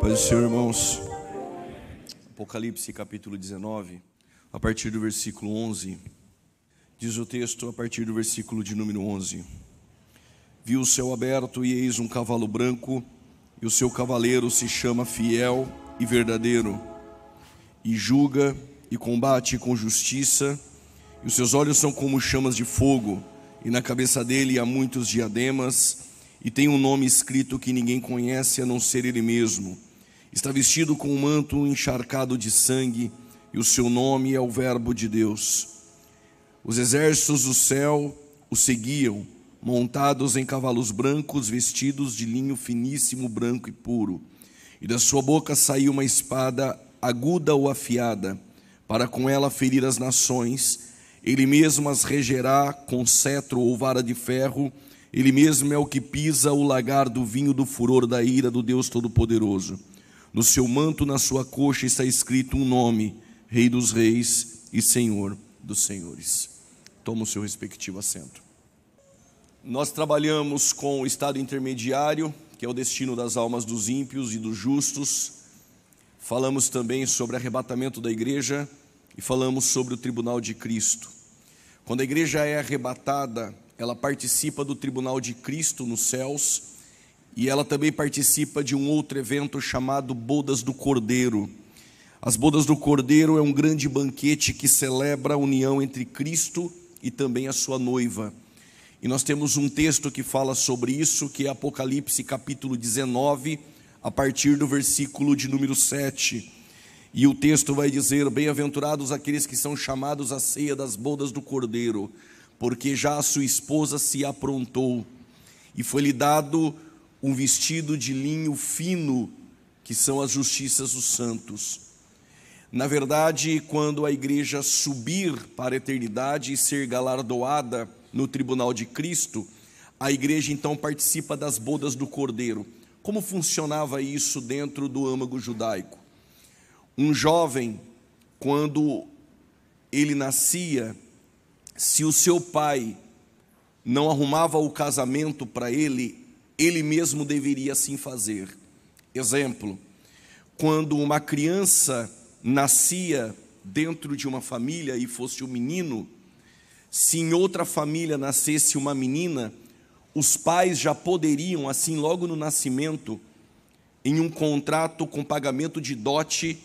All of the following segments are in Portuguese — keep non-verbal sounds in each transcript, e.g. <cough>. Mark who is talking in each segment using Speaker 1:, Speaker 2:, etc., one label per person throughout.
Speaker 1: Pois, do Senhor, irmãos. Apocalipse capítulo 19, a partir do versículo 11. Diz o texto a partir do versículo de número 11. viu o céu aberto e eis um cavalo branco, e o seu cavaleiro se chama Fiel e Verdadeiro, e julga e combate com justiça, e os seus olhos são como chamas de fogo e na cabeça dele há muitos diademas, e tem um nome escrito que ninguém conhece a não ser ele mesmo. Está vestido com um manto encharcado de sangue, e o seu nome é o Verbo de Deus. Os exércitos do céu o seguiam, montados em cavalos brancos, vestidos de linho finíssimo, branco e puro. E da sua boca saiu uma espada aguda ou afiada, para com ela ferir as nações ele mesmo as regerá com cetro ou vara de ferro, ele mesmo é o que pisa o lagar do vinho do furor da ira do Deus Todo-Poderoso. No seu manto, na sua coxa, está escrito um nome: Rei dos Reis e Senhor dos Senhores. Toma o seu respectivo assento. Nós trabalhamos com o estado intermediário, que é o destino das almas dos ímpios e dos justos. Falamos também sobre arrebatamento da igreja e falamos sobre o tribunal de Cristo. Quando a igreja é arrebatada, ela participa do tribunal de Cristo nos céus e ela também participa de um outro evento chamado Bodas do Cordeiro. As Bodas do Cordeiro é um grande banquete que celebra a união entre Cristo e também a sua noiva. E nós temos um texto que fala sobre isso, que é Apocalipse capítulo 19, a partir do versículo de número 7. E o texto vai dizer: Bem-aventurados aqueles que são chamados à ceia das bodas do cordeiro, porque já a sua esposa se aprontou, e foi-lhe dado um vestido de linho fino, que são as justiças dos santos. Na verdade, quando a igreja subir para a eternidade e ser galardoada no tribunal de Cristo, a igreja então participa das bodas do cordeiro. Como funcionava isso dentro do âmago judaico? Um jovem, quando ele nascia, se o seu pai não arrumava o casamento para ele, ele mesmo deveria assim fazer. Exemplo, quando uma criança nascia dentro de uma família e fosse um menino, se em outra família nascesse uma menina, os pais já poderiam, assim logo no nascimento, em um contrato com pagamento de dote,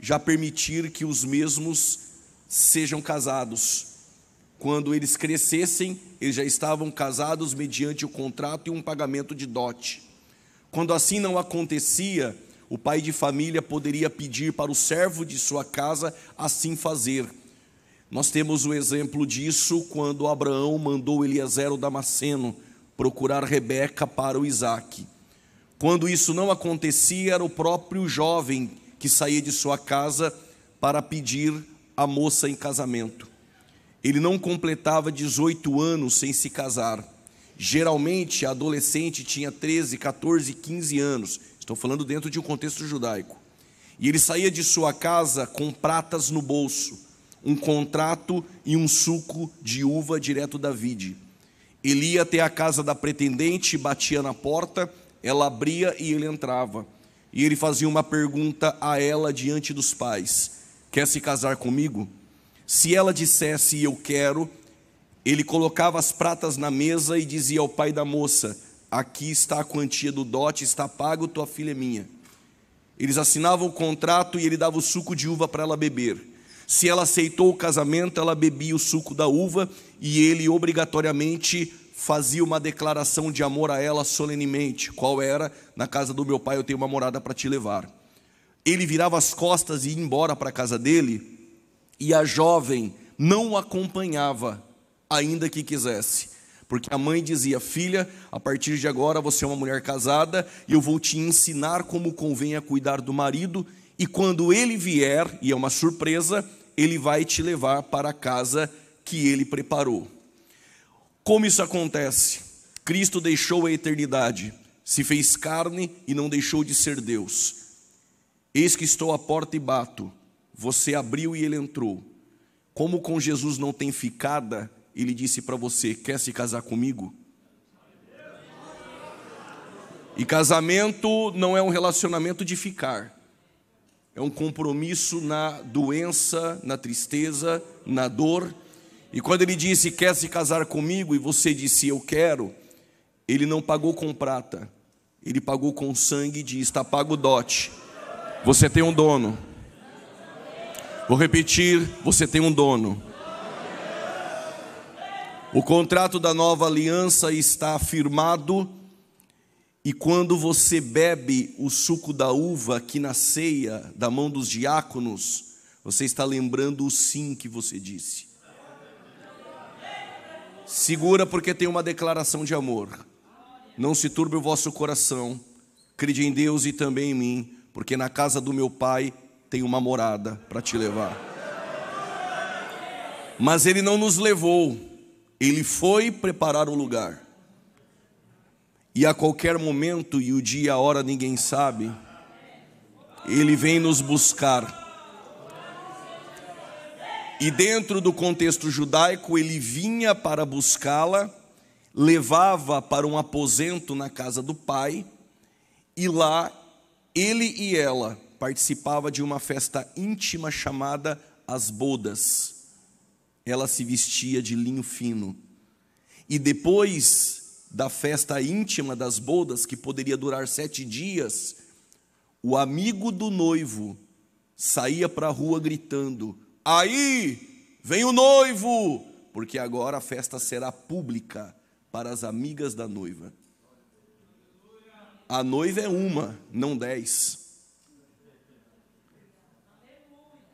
Speaker 1: já permitir que os mesmos sejam casados. Quando eles crescessem, eles já estavam casados mediante o contrato e um pagamento de dote. Quando assim não acontecia, o pai de família poderia pedir para o servo de sua casa assim fazer. Nós temos o exemplo disso quando Abraão mandou Eliezer o Damasceno procurar Rebeca para o Isaac. Quando isso não acontecia, era o próprio jovem que saía de sua casa para pedir a moça em casamento. Ele não completava 18 anos sem se casar. Geralmente, a adolescente tinha 13, 14, 15 anos. Estou falando dentro de um contexto judaico. E ele saía de sua casa com pratas no bolso, um contrato e um suco de uva direto da vide. Ele ia até a casa da pretendente, batia na porta, ela abria e ele entrava e ele fazia uma pergunta a ela diante dos pais: Quer se casar comigo? Se ela dissesse eu quero, ele colocava as pratas na mesa e dizia ao pai da moça: Aqui está a quantia do dote, está pago, tua filha é minha. Eles assinavam o contrato e ele dava o suco de uva para ela beber. Se ela aceitou o casamento, ela bebia o suco da uva e ele obrigatoriamente fazia uma declaração de amor a ela solenemente, qual era: na casa do meu pai eu tenho uma morada para te levar. Ele virava as costas e ia embora para a casa dele, e a jovem não o acompanhava, ainda que quisesse, porque a mãe dizia: Filha, a partir de agora você é uma mulher casada, e eu vou te ensinar como convém a cuidar do marido, e quando ele vier, e é uma surpresa, ele vai te levar para a casa que ele preparou. Como isso acontece? Cristo deixou a eternidade, se fez carne e não deixou de ser Deus. Eis que estou à porta e bato. Você abriu e ele entrou. Como com Jesus não tem ficada, ele disse para você: Quer se casar comigo? E casamento não é um relacionamento de ficar, é um compromisso na doença, na tristeza, na dor e quando ele disse: Quer se casar comigo? e você disse: Eu quero, ele não pagou com prata, ele pagou com sangue e Está pago o dote. Você tem um dono. Vou repetir: Você tem um dono. O contrato da nova aliança está firmado. E quando você bebe o suco da uva que na ceia da mão dos diáconos, você está lembrando o sim que você disse. Segura porque tem uma declaração de amor. Não se turbe o vosso coração. Crede em Deus e também em mim, porque na casa do meu Pai tem uma morada para te levar. Mas ele não nos levou. Ele foi preparar o lugar. E a qualquer momento e o dia, a hora ninguém sabe, ele vem nos buscar e dentro do contexto judaico, ele vinha para buscá-la, levava para um aposento na casa do pai, e lá ele e ela participava de uma festa íntima chamada as bodas. Ela se vestia de linho fino. E depois da festa íntima das bodas, que poderia durar sete dias, o amigo do noivo saía para a rua gritando: Aí vem o noivo, porque agora a festa será pública para as amigas da noiva. A noiva é uma, não dez.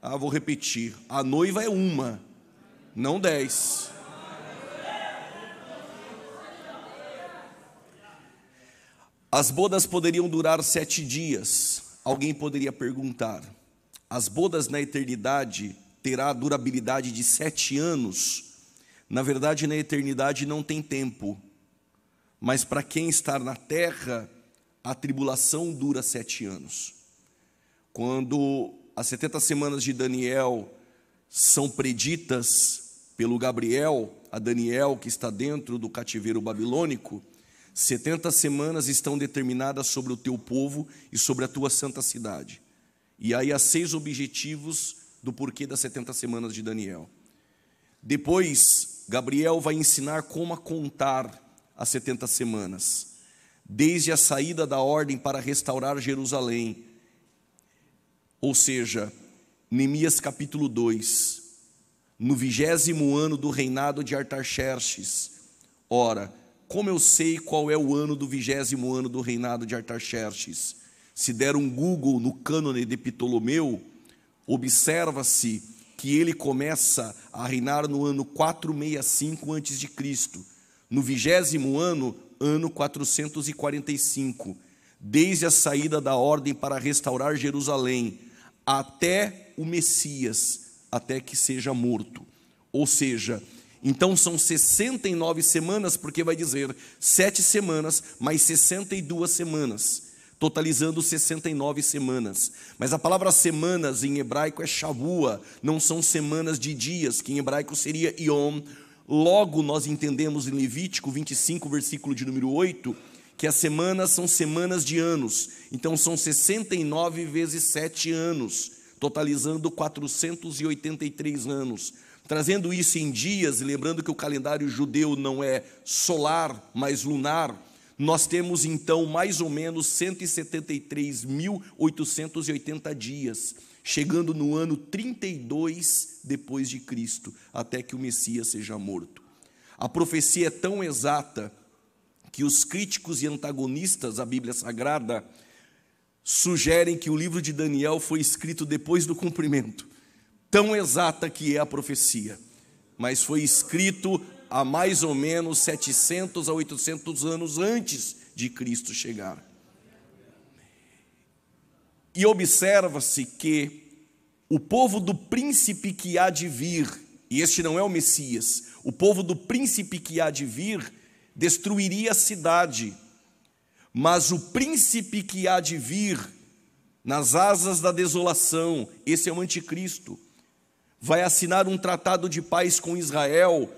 Speaker 1: Ah, vou repetir. A noiva é uma, não dez. As bodas poderiam durar sete dias. Alguém poderia perguntar: as bodas na eternidade terá durabilidade de sete anos, na verdade, na eternidade não tem tempo. Mas para quem está na terra, a tribulação dura sete anos. Quando as 70 semanas de Daniel são preditas pelo Gabriel a Daniel, que está dentro do cativeiro babilônico, 70 semanas estão determinadas sobre o teu povo e sobre a tua santa cidade. E aí há seis objetivos do porquê das 70 semanas de Daniel. Depois, Gabriel vai ensinar como contar as 70 semanas, desde a saída da ordem para restaurar Jerusalém. Ou seja, Neemias capítulo 2, no vigésimo ano do reinado de Artaxerxes. Ora, como eu sei qual é o ano do vigésimo ano do reinado de Artaxerxes? Se der um Google no cânone de Ptolomeu, observa-se que ele começa a reinar no ano 465 a.C., no vigésimo ano, ano 445, desde a saída da ordem para restaurar Jerusalém, até o Messias, até que seja morto. Ou seja, então são 69 semanas, porque vai dizer sete semanas mais 62 semanas totalizando 69 semanas. Mas a palavra semanas em hebraico é shavua, não são semanas de dias, que em hebraico seria yom. Logo nós entendemos em Levítico 25, versículo de número 8, que as semanas são semanas de anos. Então são 69 vezes 7 anos, totalizando 483 anos. Trazendo isso em dias, e lembrando que o calendário judeu não é solar, mas lunar, nós temos então mais ou menos 173.880 dias, chegando no ano 32 depois de Cristo, até que o Messias seja morto. A profecia é tão exata que os críticos e antagonistas à Bíblia Sagrada sugerem que o livro de Daniel foi escrito depois do cumprimento. Tão exata que é a profecia, mas foi escrito há mais ou menos 700 a 800 anos antes de Cristo chegar. E observa-se que o povo do príncipe que há de vir, e este não é o Messias, o povo do príncipe que há de vir destruiria a cidade, mas o príncipe que há de vir nas asas da desolação, esse é o anticristo, vai assinar um tratado de paz com Israel,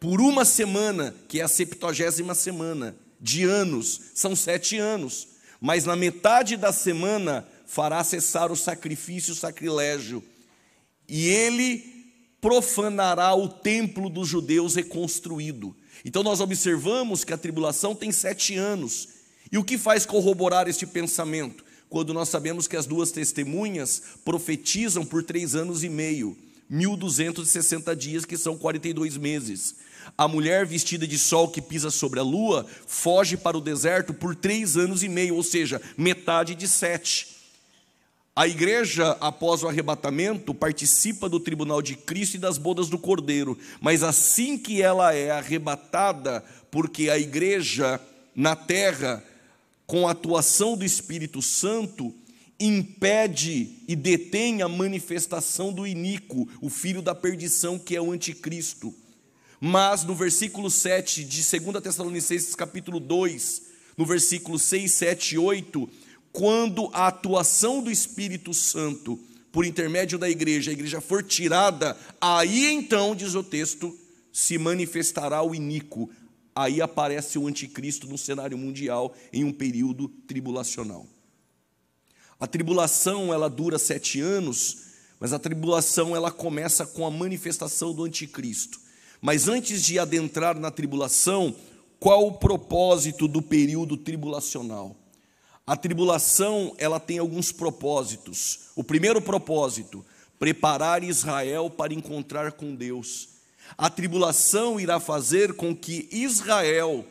Speaker 1: por uma semana, que é a septogésima semana, de anos, são sete anos, mas na metade da semana fará cessar o sacrifício, o sacrilégio, e ele profanará o templo dos judeus reconstruído. Então nós observamos que a tribulação tem sete anos. E o que faz corroborar este pensamento? Quando nós sabemos que as duas testemunhas profetizam por três anos e meio. 1260 dias, que são 42 meses. A mulher vestida de sol que pisa sobre a lua foge para o deserto por três anos e meio, ou seja, metade de sete. A igreja, após o arrebatamento, participa do tribunal de Cristo e das bodas do Cordeiro, mas assim que ela é arrebatada, porque a igreja na terra, com a atuação do Espírito Santo, impede e detém a manifestação do iníquo, o filho da perdição, que é o anticristo. Mas no versículo 7 de 2 Tessalonicenses, capítulo 2, no versículo 6, 7 e 8, quando a atuação do Espírito Santo, por intermédio da igreja, a igreja for tirada, aí então, diz o texto, se manifestará o iníquo. Aí aparece o anticristo no cenário mundial em um período tribulacional. A tribulação ela dura sete anos, mas a tribulação ela começa com a manifestação do anticristo. Mas antes de adentrar na tribulação, qual o propósito do período tribulacional? A tribulação ela tem alguns propósitos. O primeiro propósito, preparar Israel para encontrar com Deus. A tribulação irá fazer com que Israel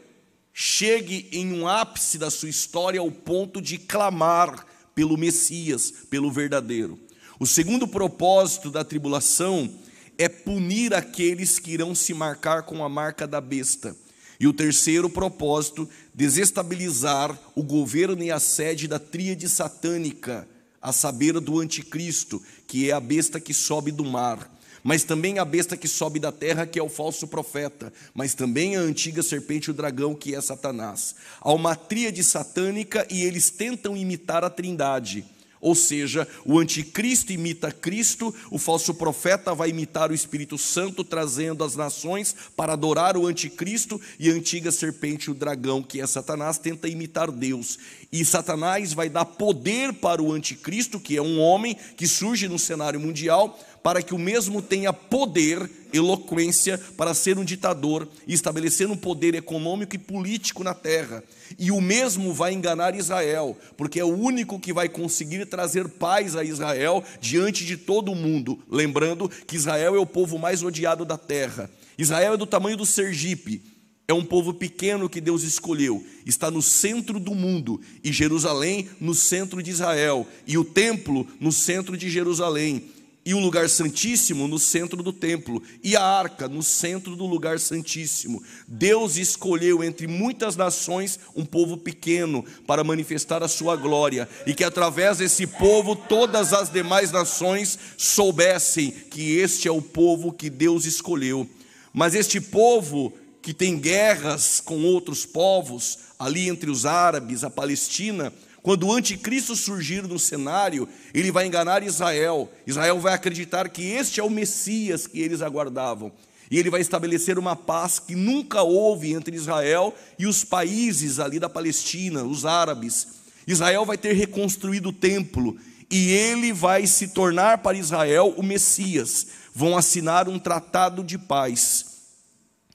Speaker 1: chegue em um ápice da sua história ao ponto de clamar pelo Messias, pelo verdadeiro. O segundo propósito da tribulação é punir aqueles que irão se marcar com a marca da besta. E o terceiro propósito, desestabilizar o governo e a sede da tríade satânica, a saber do anticristo, que é a besta que sobe do mar mas também a besta que sobe da terra, que é o falso profeta, mas também a antiga serpente, o dragão, que é Satanás. Há uma tríade satânica e eles tentam imitar a trindade. Ou seja, o anticristo imita Cristo, o falso profeta vai imitar o Espírito Santo, trazendo as nações para adorar o anticristo, e a antiga serpente, o dragão, que é Satanás, tenta imitar Deus. E Satanás vai dar poder para o anticristo, que é um homem que surge no cenário mundial, para que o mesmo tenha poder, eloquência, para ser um ditador e estabelecer um poder econômico e político na terra. E o mesmo vai enganar Israel, porque é o único que vai conseguir trazer paz a Israel diante de todo o mundo. Lembrando que Israel é o povo mais odiado da terra. Israel é do tamanho do Sergipe. É um povo pequeno que Deus escolheu, está no centro do mundo, e Jerusalém no centro de Israel, e o templo no centro de Jerusalém e o lugar santíssimo no centro do templo, e a arca no centro do lugar santíssimo. Deus escolheu entre muitas nações um povo pequeno para manifestar a sua glória, e que através desse povo todas as demais nações soubessem que este é o povo que Deus escolheu. Mas este povo que tem guerras com outros povos, ali entre os árabes, a Palestina, quando o anticristo surgir no cenário, ele vai enganar Israel. Israel vai acreditar que este é o Messias que eles aguardavam. E ele vai estabelecer uma paz que nunca houve entre Israel e os países ali da Palestina, os árabes. Israel vai ter reconstruído o templo e ele vai se tornar para Israel o Messias. Vão assinar um tratado de paz.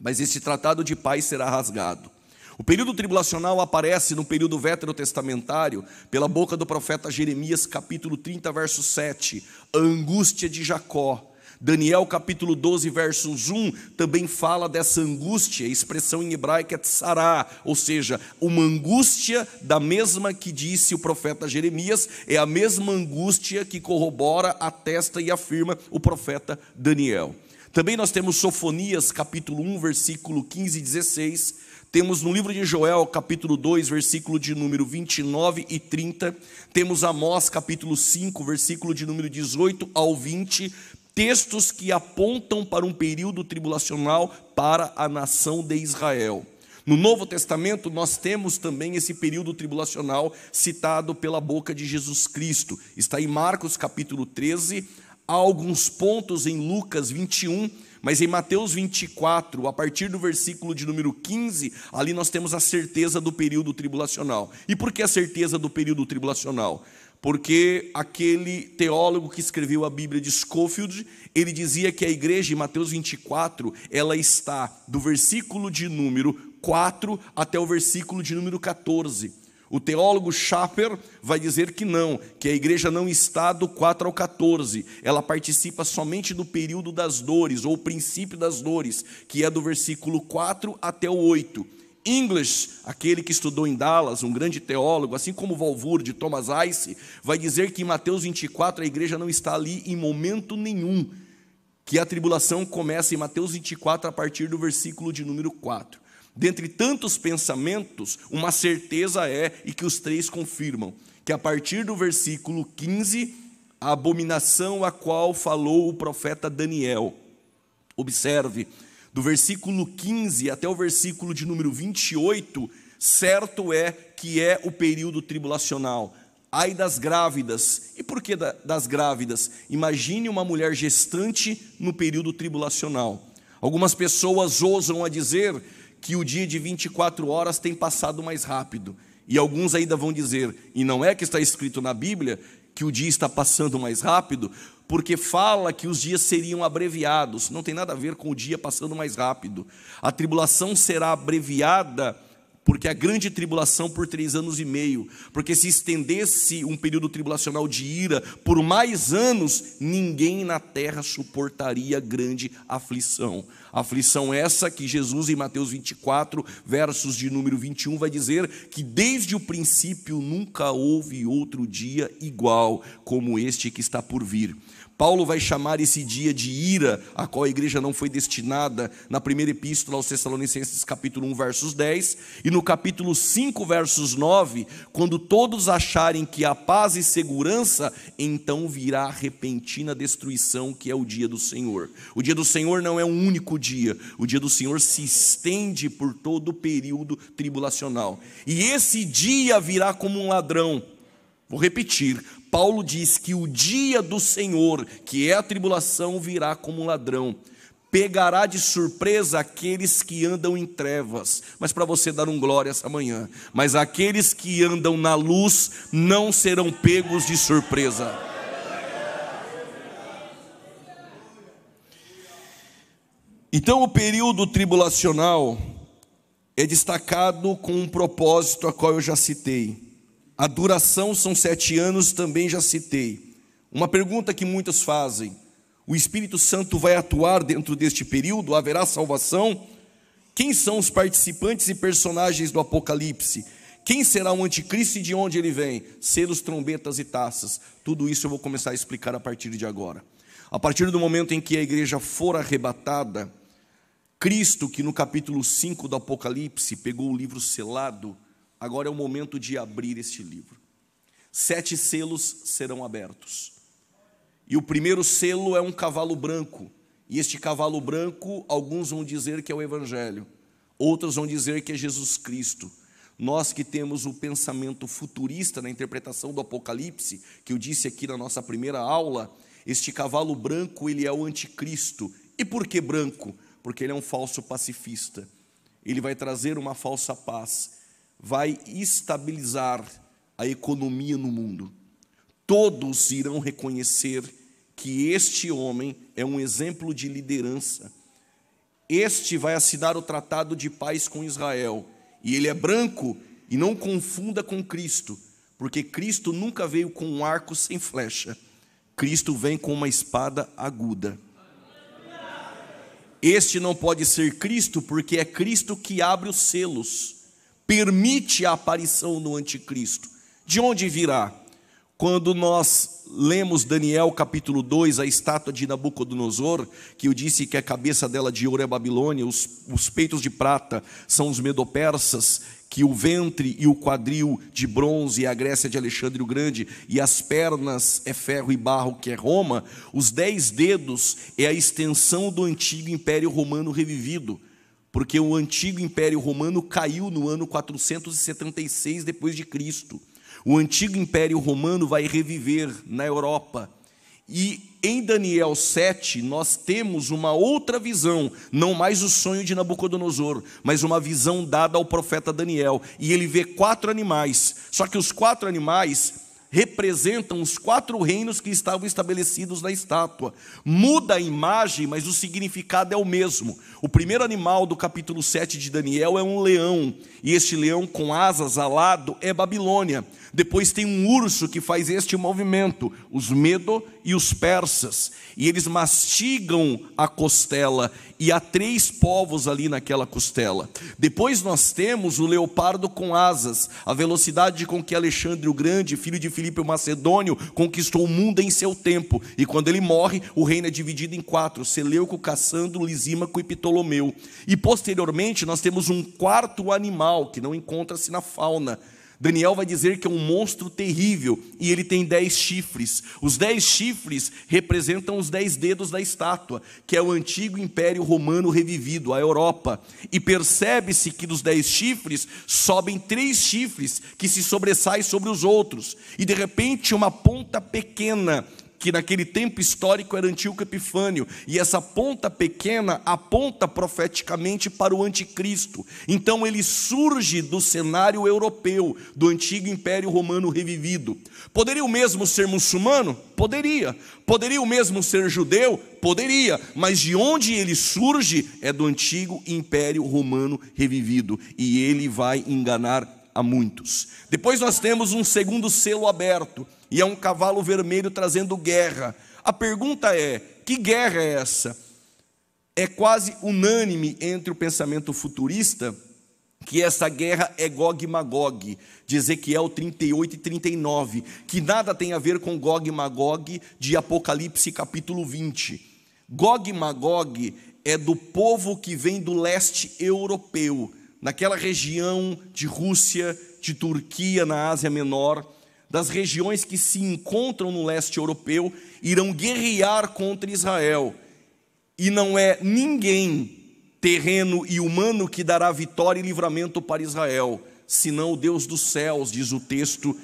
Speaker 1: Mas esse tratado de paz será rasgado. O período tribulacional aparece no período veterotestamentário pela boca do profeta Jeremias, capítulo 30, verso 7, a angústia de Jacó. Daniel capítulo 12, versos 1, também fala dessa angústia, expressão em hebraico é tsará, ou seja, uma angústia da mesma que disse o profeta Jeremias, é a mesma angústia que corrobora, atesta e afirma o profeta Daniel. Também nós temos Sofonias capítulo 1, versículo 15 e 16, temos no livro de Joel, capítulo 2, versículo de número 29 e 30. Temos Amós, capítulo 5, versículo de número 18 ao 20. Textos que apontam para um período tribulacional para a nação de Israel. No Novo Testamento, nós temos também esse período tribulacional citado pela boca de Jesus Cristo. Está em Marcos capítulo 13, há alguns pontos em Lucas 21 mas em Mateus 24, a partir do versículo de número 15, ali nós temos a certeza do período tribulacional. E por que a certeza do período tribulacional? Porque aquele teólogo que escreveu a Bíblia de Schofield, ele dizia que a igreja, em Mateus 24, ela está do versículo de número 4 até o versículo de número 14. O teólogo Schaffer vai dizer que não, que a igreja não está do 4 ao 14, ela participa somente do período das dores, ou princípio das dores, que é do versículo 4 até o 8. English, aquele que estudou em Dallas, um grande teólogo, assim como Valvur de Thomas Ice, vai dizer que em Mateus 24 a igreja não está ali em momento nenhum, que a tribulação começa em Mateus 24 a partir do versículo de número 4. Dentre tantos pensamentos, uma certeza é, e que os três confirmam, que a partir do versículo 15, a abominação a qual falou o profeta Daniel. Observe, do versículo 15 até o versículo de número 28, certo é que é o período tribulacional. Ai das grávidas. E por que das grávidas? Imagine uma mulher gestante no período tribulacional. Algumas pessoas ousam a dizer que o dia de 24 horas tem passado mais rápido. E alguns ainda vão dizer, e não é que está escrito na Bíblia, que o dia está passando mais rápido, porque fala que os dias seriam abreviados. Não tem nada a ver com o dia passando mais rápido. A tribulação será abreviada porque a grande tribulação por três anos e meio, porque se estendesse um período tribulacional de ira por mais anos, ninguém na terra suportaria grande aflição. Aflição essa que Jesus em Mateus 24, versos de número 21 vai dizer que desde o princípio nunca houve outro dia igual como este que está por vir. Paulo vai chamar esse dia de ira, a qual a igreja não foi destinada, na primeira epístola aos Tessalonicenses, capítulo 1, versos 10, e no capítulo 5, versos 9, quando todos acharem que há paz e segurança, então virá a repentina destruição, que é o dia do Senhor. O dia do Senhor não é um único dia, o dia do Senhor se estende por todo o período tribulacional. E esse dia virá como um ladrão. Vou repetir: Paulo diz que o dia do Senhor, que é a tribulação, virá como um ladrão. Pegará de surpresa aqueles que andam em trevas, mas para você dar um glória essa manhã. Mas aqueles que andam na luz não serão pegos de surpresa. Então, o período tribulacional é destacado com um propósito a qual eu já citei a duração são sete anos, também já citei. Uma pergunta que muitos fazem: o Espírito Santo vai atuar dentro deste período? Haverá salvação? Quem são os participantes e personagens do Apocalipse? Quem será o anticristo e de onde ele vem? Selos, trombetas e taças. Tudo isso eu vou começar a explicar a partir de agora. A partir do momento em que a igreja for arrebatada, Cristo, que no capítulo 5 do Apocalipse pegou o livro selado, Agora é o momento de abrir este livro. Sete selos serão abertos. E o primeiro selo é um cavalo branco. E este cavalo branco, alguns vão dizer que é o Evangelho, outros vão dizer que é Jesus Cristo. Nós que temos o pensamento futurista na interpretação do Apocalipse, que eu disse aqui na nossa primeira aula, este cavalo branco, ele é o anticristo. E por que branco? Porque ele é um falso pacifista. Ele vai trazer uma falsa paz vai estabilizar a economia no mundo. Todos irão reconhecer que este homem é um exemplo de liderança. Este vai assinar o tratado de paz com Israel, e ele é branco, e não confunda com Cristo, porque Cristo nunca veio com um arco sem flecha. Cristo vem com uma espada aguda. Este não pode ser Cristo, porque é Cristo que abre os selos permite a aparição do anticristo. De onde virá? Quando nós lemos Daniel capítulo 2, a estátua de Nabucodonosor, que eu disse que a cabeça dela de ouro é Babilônia, os, os peitos de prata são os medopersas, que o ventre e o quadril de bronze é a Grécia de Alexandre o Grande, e as pernas é ferro e barro, que é Roma, os dez dedos é a extensão do antigo Império Romano revivido porque o antigo Império Romano caiu no ano 476 depois de Cristo. O antigo Império Romano vai reviver na Europa. E em Daniel 7 nós temos uma outra visão, não mais o sonho de Nabucodonosor, mas uma visão dada ao profeta Daniel, e ele vê quatro animais. Só que os quatro animais representam os quatro reinos que estavam estabelecidos na estátua. Muda a imagem, mas o significado é o mesmo. O primeiro animal do capítulo 7 de Daniel é um leão, e este leão com asas alado é Babilônia. Depois tem um urso que faz este movimento, os Medo e os Persas, e eles mastigam a costela e há três povos ali naquela costela. Depois nós temos o leopardo com asas, a velocidade com que Alexandre o Grande, filho de Filipe o Macedônio, conquistou o mundo em seu tempo. E quando ele morre, o reino é dividido em quatro: Seleuco, Cassandro, Lisímaco e Ptolomeu. E posteriormente nós temos um quarto animal que não encontra-se na fauna Daniel vai dizer que é um monstro terrível e ele tem dez chifres. Os dez chifres representam os dez dedos da estátua, que é o antigo império romano revivido, a Europa. E percebe-se que dos dez chifres sobem três chifres que se sobressaem sobre os outros, e de repente uma ponta pequena que naquele tempo histórico era Antíoco Epifânio, e essa ponta pequena aponta profeticamente para o anticristo. Então ele surge do cenário europeu, do antigo Império Romano revivido. Poderia o mesmo ser muçulmano? Poderia. Poderia o mesmo ser judeu? Poderia. Mas de onde ele surge é do antigo Império Romano revivido, e ele vai enganar a muitos. Depois nós temos um segundo selo aberto, e é um cavalo vermelho trazendo guerra. A pergunta é: que guerra é essa? É quase unânime entre o pensamento futurista que essa guerra é Gog e Magog, de Ezequiel 38 e 39, que nada tem a ver com Gog e Magog de Apocalipse capítulo 20. Gog e Magog é do povo que vem do leste europeu, naquela região de Rússia, de Turquia, na Ásia Menor, das regiões que se encontram no leste europeu, irão guerrear contra Israel. E não é ninguém, terreno e humano, que dará vitória e livramento para Israel, senão o Deus dos céus, diz o texto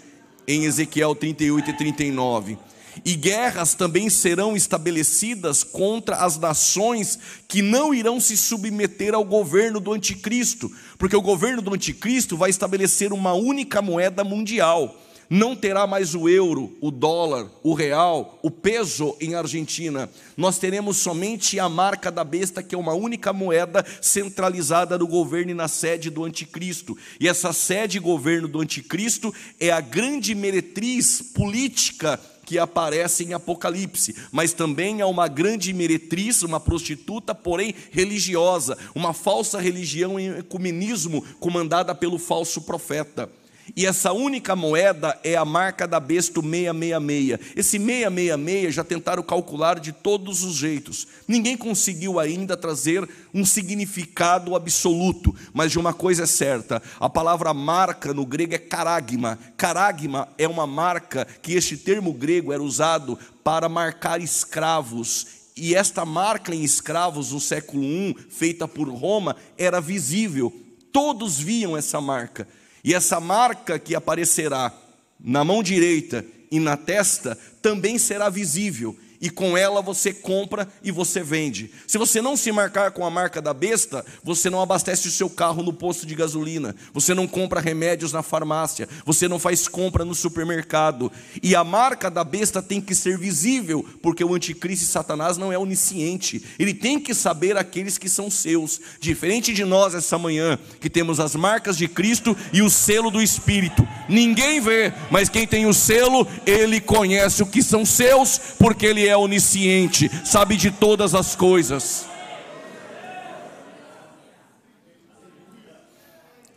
Speaker 1: em Ezequiel 38 e 39 e guerras também serão estabelecidas contra as nações que não irão se submeter ao governo do anticristo, porque o governo do anticristo vai estabelecer uma única moeda mundial. Não terá mais o euro, o dólar, o real, o peso em Argentina. Nós teremos somente a marca da besta, que é uma única moeda centralizada no governo e na sede do anticristo. E essa sede e governo do anticristo é a grande meretriz política que aparece em Apocalipse, mas também há uma grande meretriz, uma prostituta, porém religiosa, uma falsa religião em ecumenismo comandada pelo falso profeta e essa única moeda é a marca da besta 666. Esse 666 já tentaram calcular de todos os jeitos. Ninguém conseguiu ainda trazer um significado absoluto, mas de uma coisa é certa: a palavra marca no grego é caragma. Caragma é uma marca que este termo grego era usado para marcar escravos e esta marca em escravos no século I, feita por Roma, era visível. Todos viam essa marca. E essa marca que aparecerá na mão direita e na testa também será visível, e com ela você compra e você vende. Se você não se marcar com a marca da besta, você não abastece o seu carro no posto de gasolina, você não compra remédios na farmácia, você não faz compra no supermercado. E a marca da besta tem que ser visível, porque o anticristo e Satanás não é onisciente. Ele tem que saber aqueles que são seus, diferente de nós essa manhã, que temos as marcas de Cristo e o selo do Espírito. Ninguém vê, mas quem tem o selo, ele conhece o que são seus, porque ele é onisciente, sabe de todas as coisas.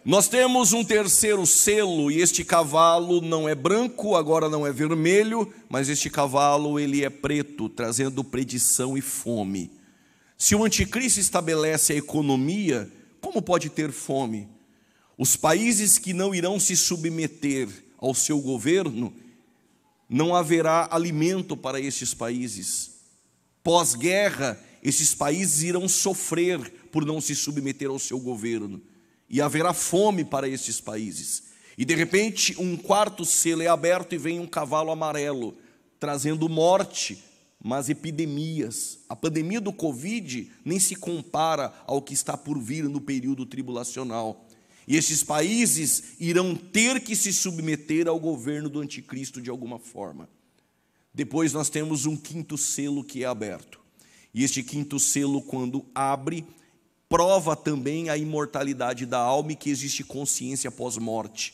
Speaker 1: Nós temos um terceiro selo e este cavalo não é branco, agora não é vermelho, mas este cavalo ele é preto, trazendo predição e fome. Se o anticristo estabelece a economia, como pode ter fome? Os países que não irão se submeter ao seu governo, não haverá alimento para esses países. Pós-guerra, esses países irão sofrer por não se submeter ao seu governo, e haverá fome para esses países. E de repente, um quarto selo é aberto e vem um cavalo amarelo, trazendo morte, mas epidemias. A pandemia do Covid nem se compara ao que está por vir no período tribulacional. E esses países irão ter que se submeter ao governo do anticristo de alguma forma. Depois nós temos um quinto selo que é aberto. E este quinto selo, quando abre, prova também a imortalidade da alma e que existe consciência pós-morte.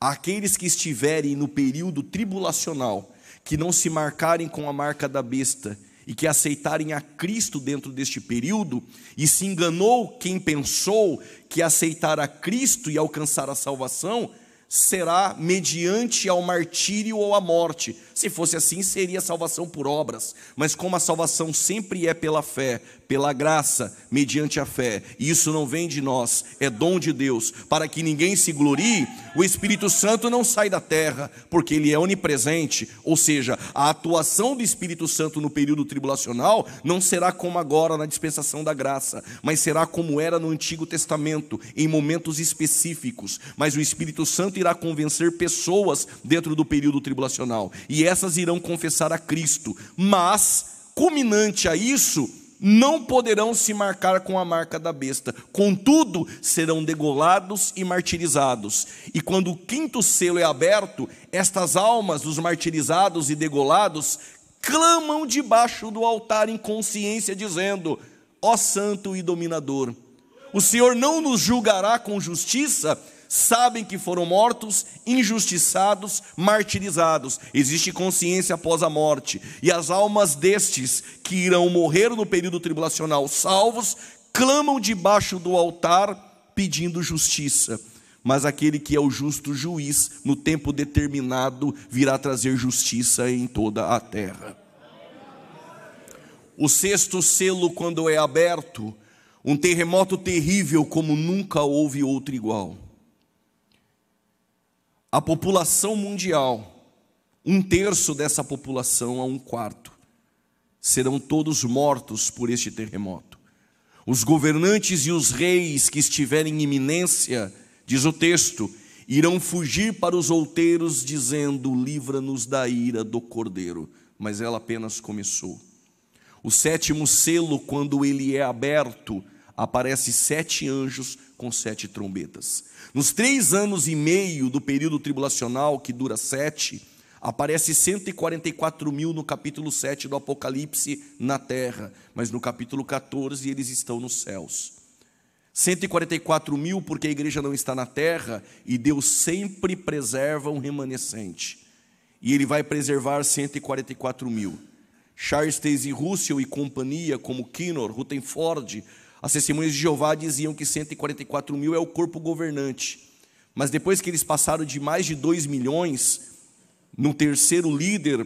Speaker 1: Aqueles que estiverem no período tribulacional, que não se marcarem com a marca da besta, e que aceitarem a Cristo dentro deste período, e se enganou quem pensou que aceitar a Cristo e alcançar a salvação será mediante ao martírio ou à morte. Se fosse assim, seria salvação por obras. Mas como a salvação sempre é pela fé, pela graça, mediante a fé. E isso não vem de nós, é dom de Deus. Para que ninguém se glorie, o Espírito Santo não sai da terra, porque ele é onipresente, ou seja, a atuação do Espírito Santo no período tribulacional não será como agora na dispensação da graça, mas será como era no Antigo Testamento, em momentos específicos. Mas o Espírito Santo irá convencer pessoas dentro do período tribulacional, e essas irão confessar a Cristo. Mas, culminante a isso, não poderão se marcar com a marca da besta, contudo serão degolados e martirizados. E quando o quinto selo é aberto, estas almas dos martirizados e degolados clamam debaixo do altar em consciência, dizendo: Ó Santo e Dominador, o Senhor não nos julgará com justiça sabem que foram mortos, injustiçados, martirizados. Existe consciência após a morte, e as almas destes que irão morrer no período tribulacional salvos clamam debaixo do altar pedindo justiça. Mas aquele que é o justo juiz, no tempo determinado, virá trazer justiça em toda a terra. O sexto selo, quando é aberto, um terremoto terrível como nunca houve outro igual a população mundial, um terço dessa população a um quarto, serão todos mortos por este terremoto. Os governantes e os reis que estiverem em iminência, diz o texto, irão fugir para os outeiros, dizendo: Livra-nos da ira do cordeiro. Mas ela apenas começou. O sétimo selo, quando ele é aberto, aparece sete anjos com sete trombetas. Nos três anos e meio do período tribulacional, que dura sete, aparece 144 mil no capítulo 7 do Apocalipse na terra, mas no capítulo 14 eles estão nos céus. 144 mil porque a igreja não está na terra e Deus sempre preserva um remanescente. E ele vai preservar 144 mil. Charles Taze Russell e companhia, como Kinnor, Ruthenford as testemunhas de Jeová diziam que 144 mil é o corpo governante. Mas depois que eles passaram de mais de 2 milhões, no terceiro líder,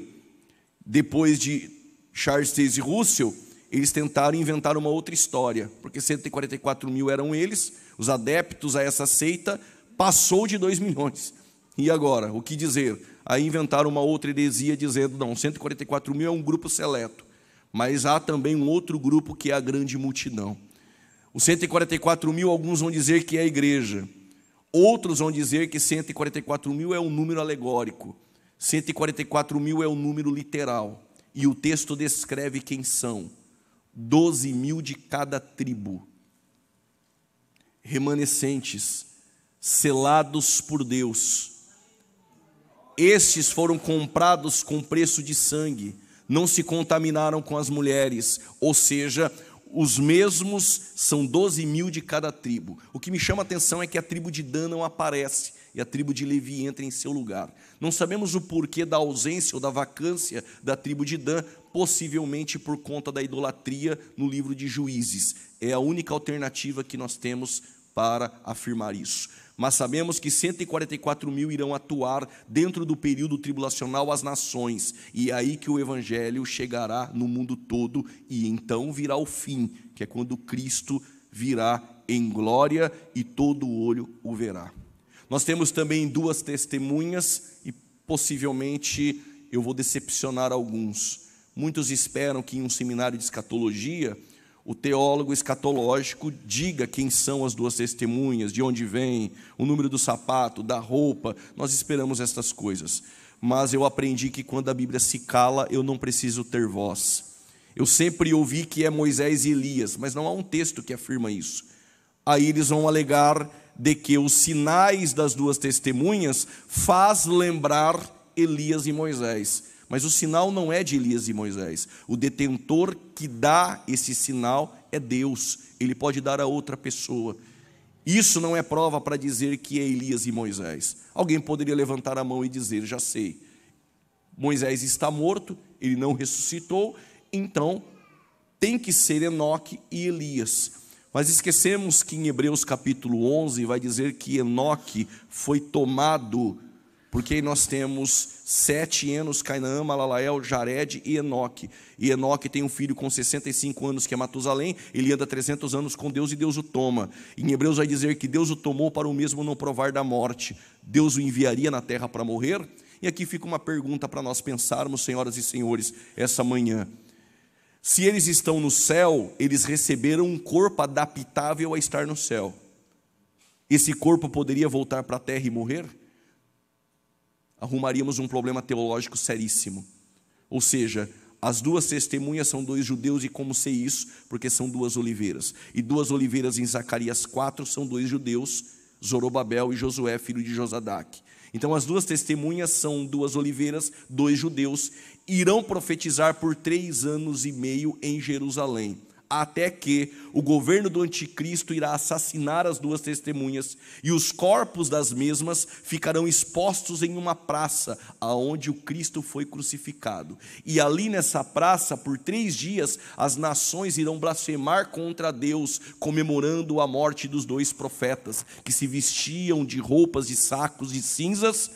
Speaker 1: depois de Charles Taze Russell, eles tentaram inventar uma outra história, porque 144 mil eram eles, os adeptos a essa seita, passou de 2 milhões. E agora, o que dizer? Aí inventaram uma outra heresia dizendo: não, 144 mil é um grupo seleto, mas há também um outro grupo que é a grande multidão. Os 144 mil, alguns vão dizer que é a igreja. Outros vão dizer que 144 mil é um número alegórico. 144 mil é um número literal. E o texto descreve quem são: 12 mil de cada tribo, remanescentes, selados por Deus. Estes foram comprados com preço de sangue, não se contaminaram com as mulheres, ou seja, os mesmos são 12 mil de cada tribo. O que me chama a atenção é que a tribo de Dan não aparece e a tribo de Levi entra em seu lugar. Não sabemos o porquê da ausência ou da vacância da tribo de Dan, possivelmente por conta da idolatria no livro de Juízes. É a única alternativa que nós temos para afirmar isso mas sabemos que 144 mil irão atuar dentro do período tribulacional às nações, e é aí que o evangelho chegará no mundo todo, e então virá o fim, que é quando Cristo virá em glória e todo olho o verá. Nós temos também duas testemunhas, e possivelmente eu vou decepcionar alguns. Muitos esperam que em um seminário de escatologia o teólogo escatológico diga quem são as duas testemunhas, de onde vem o número do sapato, da roupa, nós esperamos estas coisas. Mas eu aprendi que quando a Bíblia se cala, eu não preciso ter voz. Eu sempre ouvi que é Moisés e Elias, mas não há um texto que afirma isso. Aí eles vão alegar de que os sinais das duas testemunhas faz lembrar Elias e Moisés. Mas o sinal não é de Elias e Moisés. O detentor que dá esse sinal é Deus. Ele pode dar a outra pessoa. Isso não é prova para dizer que é Elias e Moisés. Alguém poderia levantar a mão e dizer: Já sei, Moisés está morto, ele não ressuscitou, então tem que ser Enoque e Elias. Mas esquecemos que em Hebreus capítulo 11 vai dizer que Enoque foi tomado porque nós temos sete anos, Cainã, Malalael, Jared e Enoque. E Enoque tem um filho com 65 anos, que é Matusalém, ele anda 300 anos com Deus e Deus o toma. Em Hebreus vai dizer que Deus o tomou para o mesmo não provar da morte. Deus o enviaria na terra para morrer? E aqui fica uma pergunta para nós pensarmos, senhoras e senhores, essa manhã. Se eles estão no céu, eles receberam um corpo adaptável a estar no céu. Esse corpo poderia voltar para a terra e morrer? arrumaríamos um problema teológico seríssimo. Ou seja, as duas testemunhas são dois judeus, e como sei isso? Porque são duas oliveiras. E duas oliveiras em Zacarias 4 são dois judeus, Zorobabel e Josué, filho de Josadac. Então, as duas testemunhas são duas oliveiras, dois judeus, irão profetizar por três anos e meio em Jerusalém até que o governo do anticristo irá assassinar as duas testemunhas e os corpos das mesmas ficarão expostos em uma praça aonde o Cristo foi crucificado. E ali nessa praça, por três dias, as nações irão blasfemar contra Deus, comemorando a morte dos dois profetas que se vestiam de roupas de sacos de cinzas,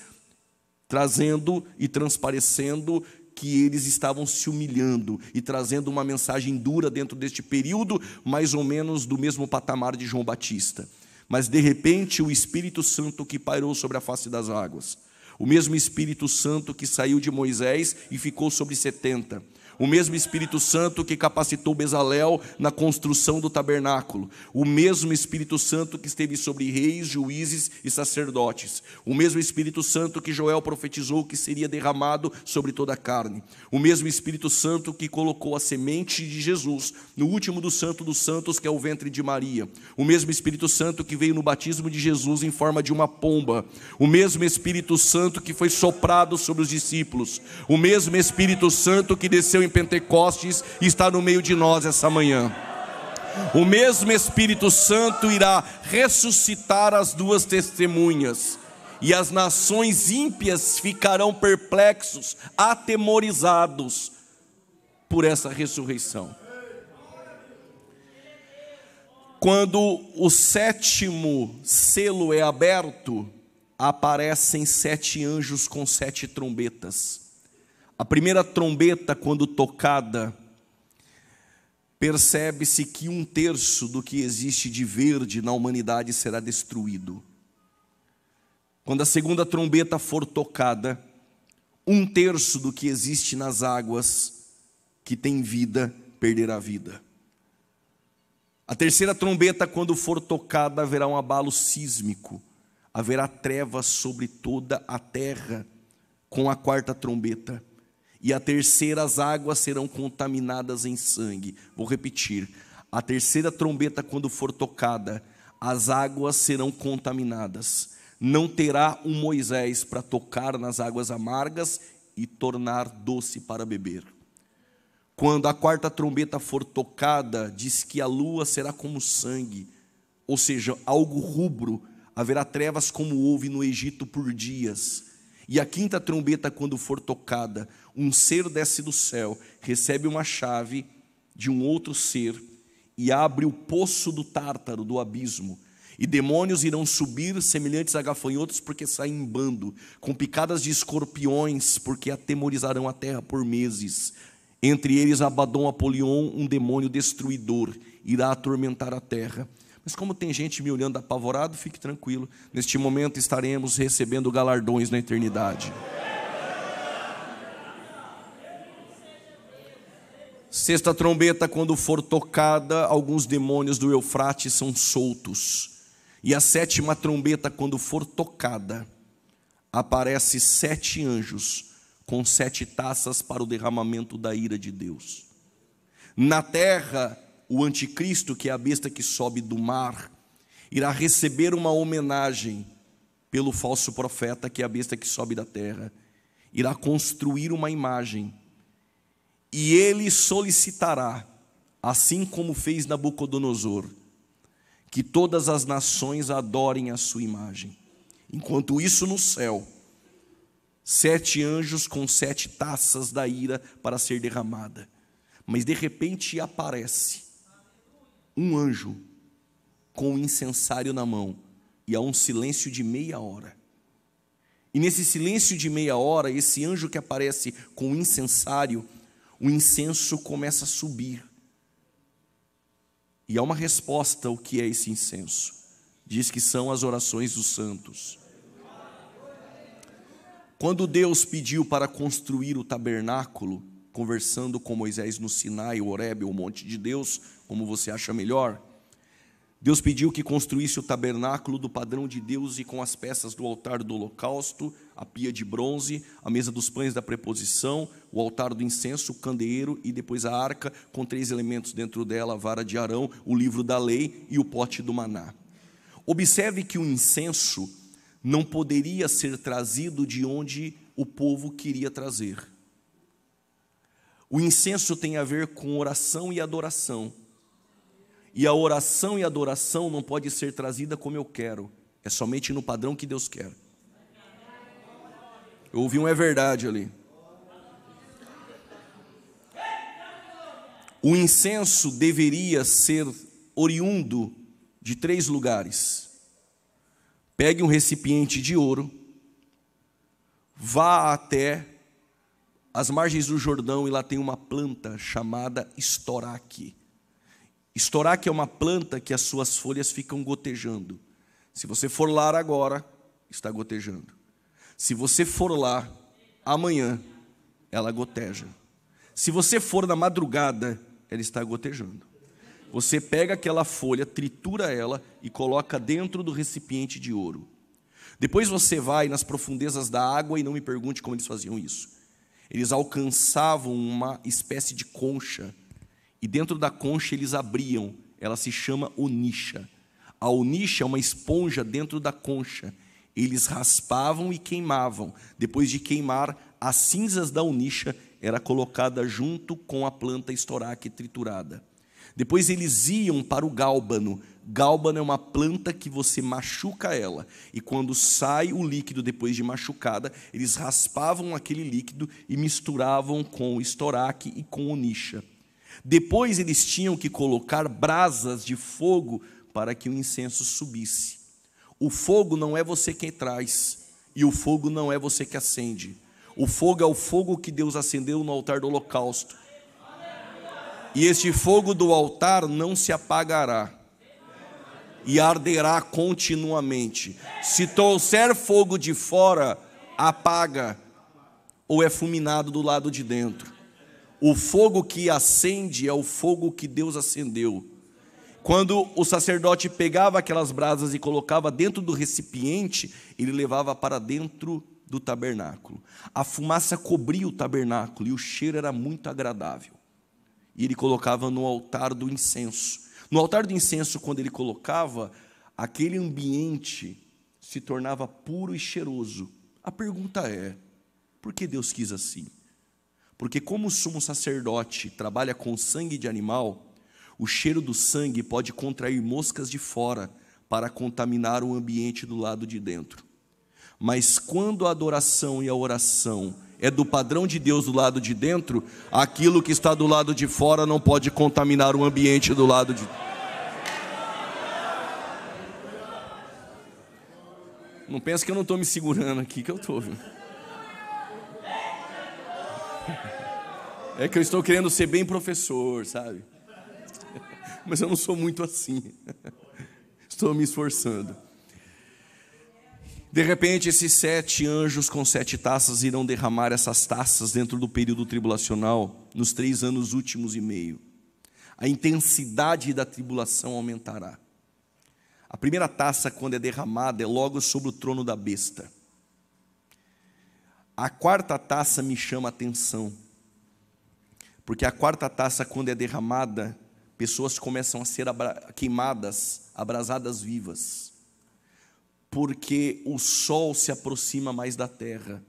Speaker 1: trazendo e transparecendo que eles estavam se humilhando e trazendo uma mensagem dura dentro deste período, mais ou menos do mesmo patamar de João Batista. Mas de repente o Espírito Santo que pairou sobre a face das águas, o mesmo Espírito Santo que saiu de Moisés e ficou sobre setenta o mesmo Espírito Santo que capacitou Bezalel na construção do tabernáculo, o mesmo Espírito Santo que esteve sobre reis, juízes e sacerdotes, o mesmo Espírito Santo que Joel profetizou que seria derramado sobre toda a carne, o mesmo Espírito Santo que colocou a semente de Jesus no último do santo dos santos, que é o ventre de Maria, o mesmo Espírito Santo que veio no batismo de Jesus em forma de uma pomba, o mesmo Espírito Santo que foi soprado sobre os discípulos, o mesmo Espírito Santo que desceu em Pentecostes está no meio de nós essa manhã. O mesmo Espírito Santo irá ressuscitar as duas testemunhas, e as nações ímpias ficarão perplexos, atemorizados por essa ressurreição. Quando o sétimo selo é aberto, aparecem sete anjos com sete trombetas. A primeira trombeta, quando tocada, percebe-se que um terço do que existe de verde na humanidade será destruído. Quando a segunda trombeta for tocada, um terço do que existe nas águas que tem vida perderá vida. A terceira trombeta, quando for tocada, haverá um abalo sísmico, haverá trevas sobre toda a terra com a quarta trombeta e a terceira as águas serão contaminadas em sangue. Vou repetir. A terceira trombeta quando for tocada, as águas serão contaminadas. Não terá um Moisés para tocar nas águas amargas e tornar doce para beber. Quando a quarta trombeta for tocada, diz que a lua será como sangue, ou seja, algo rubro, haverá trevas como houve no Egito por dias e a quinta trombeta, quando for tocada, um ser desce do céu, recebe uma chave de um outro ser e abre o poço do tártaro, do abismo. E demônios irão subir semelhantes a gafanhotos, porque saem em bando, com picadas de escorpiões, porque atemorizarão a terra por meses. Entre eles, Abaddon Apolion, um demônio destruidor, irá atormentar a terra. Mas como tem gente me olhando apavorado, fique tranquilo. Neste momento estaremos recebendo galardões na eternidade. Sexta trombeta, quando for tocada, alguns demônios do Eufrates são soltos. E a sétima trombeta, quando for tocada, aparece sete anjos com sete taças para o derramamento da ira de Deus. Na terra, o anticristo, que é a besta que sobe do mar, irá receber uma homenagem pelo falso profeta, que é a besta que sobe da terra, irá construir uma imagem e ele solicitará, assim como fez Nabucodonosor, que todas as nações adorem a sua imagem. Enquanto isso, no céu, sete anjos com sete taças da ira para ser derramada. Mas de repente aparece um anjo com o um incensário na mão e há um silêncio de meia hora. E nesse silêncio de meia hora, esse anjo que aparece com o um incensário, o incenso começa a subir. E há uma resposta ao que é esse incenso. Diz que são as orações dos santos. Quando Deus pediu para construir o tabernáculo, conversando com Moisés no Sinai, o Oreb, o Monte de Deus, como você acha melhor. Deus pediu que construísse o tabernáculo do padrão de Deus e com as peças do altar do holocausto, a pia de bronze, a mesa dos pães da preposição, o altar do incenso, o candeeiro e depois a arca com três elementos dentro dela, a vara de Arão, o livro da lei e o pote do maná. Observe que o incenso não poderia ser trazido de onde o povo queria trazer. O incenso tem a ver com oração e adoração. E a oração e adoração não pode ser trazida como eu quero, é somente no padrão que Deus quer. Eu ouvi um é verdade ali. O incenso deveria ser oriundo de três lugares. Pegue um recipiente de ouro, vá até às margens do Jordão e lá tem uma planta chamada estoraque. Estoraque é uma planta que as suas folhas ficam gotejando. Se você for lá agora, está gotejando. Se você for lá amanhã, ela goteja. Se você for na madrugada, ela está gotejando. Você pega aquela folha, tritura ela e coloca dentro do recipiente de ouro. Depois você vai nas profundezas da água e não me pergunte como eles faziam isso. Eles alcançavam uma espécie de concha, e dentro da concha eles abriam, ela se chama onixa. A onixa é uma esponja dentro da concha. Eles raspavam e queimavam. Depois de queimar, as cinzas da onixa era colocada junto com a planta estoraque é triturada. Depois eles iam para o gálbano, Gálbana é uma planta que você machuca ela, e quando sai o líquido depois de machucada, eles raspavam aquele líquido e misturavam com o estoraque e com o nicha. Depois eles tinham que colocar brasas de fogo para que o incenso subisse. O fogo não é você quem traz, e o fogo não é você que acende. O fogo é o fogo que Deus acendeu no altar do holocausto. E este fogo do altar não se apagará e arderá continuamente. Se trouxer fogo de fora, apaga ou é fulminado do lado de dentro. O fogo que acende é o fogo que Deus acendeu. Quando o sacerdote pegava aquelas brasas e colocava dentro do recipiente, ele levava para dentro do tabernáculo. A fumaça cobria o tabernáculo e o cheiro era muito agradável. E ele colocava no altar do incenso. No altar do incenso, quando ele colocava, aquele ambiente se tornava puro e cheiroso. A pergunta é: por que Deus quis assim? Porque, como o sumo sacerdote trabalha com sangue de animal, o cheiro do sangue pode contrair moscas de fora para contaminar o ambiente do lado de dentro. Mas quando a adoração e a oração é do padrão de Deus do lado de dentro, aquilo que está do lado de fora não pode contaminar o ambiente do lado de Não pensa que eu não estou me segurando aqui, que eu estou, É que eu estou querendo ser bem professor, sabe? <laughs> Mas eu não sou muito assim. <laughs> Estou me esforçando. De repente, esses sete anjos com sete taças irão derramar essas taças dentro do período tribulacional, nos três anos últimos e meio. A intensidade da tribulação aumentará. A primeira taça, quando é derramada, é logo sobre o trono da besta. A quarta taça me chama a atenção, porque a quarta taça, quando é derramada, pessoas começam a ser queimadas, abrasadas vivas porque o sol se aproxima mais da terra.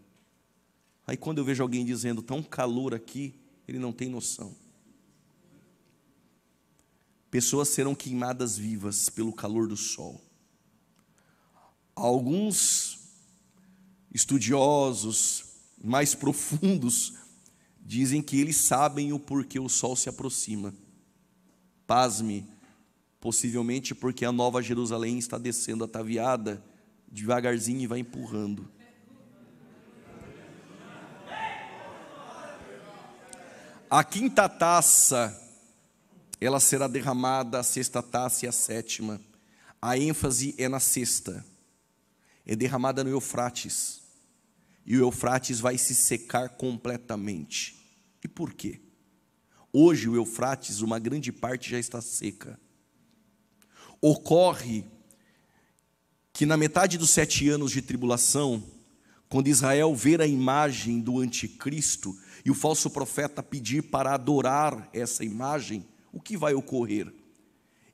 Speaker 1: Aí quando eu vejo alguém dizendo, tão tá um calor aqui, ele não tem noção. Pessoas serão queimadas vivas pelo calor do sol. Alguns estudiosos mais profundos dizem que eles sabem o porquê o sol se aproxima. Pasme, possivelmente porque a nova Jerusalém está descendo ataviada devagarzinho e vai empurrando. A quinta taça, ela será derramada, a sexta taça e a sétima. A ênfase é na sexta. É derramada no Eufrates. E o Eufrates vai se secar completamente. E por quê? Hoje o Eufrates, uma grande parte já está seca. Ocorre que na metade dos sete anos de tribulação, quando Israel ver a imagem do anticristo e o falso profeta pedir para adorar essa imagem, o que vai ocorrer?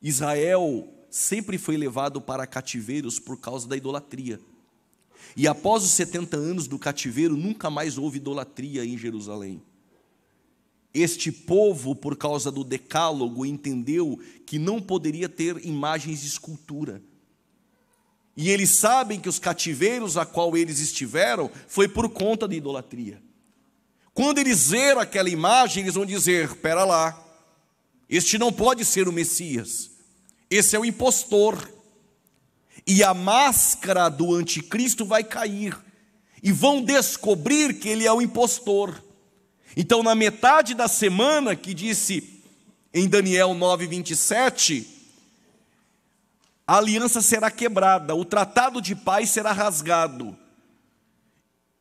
Speaker 1: Israel sempre foi levado para cativeiros por causa da idolatria. E após os 70 anos do cativeiro, nunca mais houve idolatria em Jerusalém. Este povo, por causa do decálogo, entendeu que não poderia ter imagens de escultura. E eles sabem que os cativeiros a qual eles estiveram foi por conta da idolatria. Quando eles veram aquela imagem, eles vão dizer: "Pera lá, este não pode ser o Messias. Esse é o impostor." E a máscara do anticristo vai cair e vão descobrir que ele é o impostor. Então, na metade da semana que disse em Daniel 27, a aliança será quebrada, o tratado de paz será rasgado.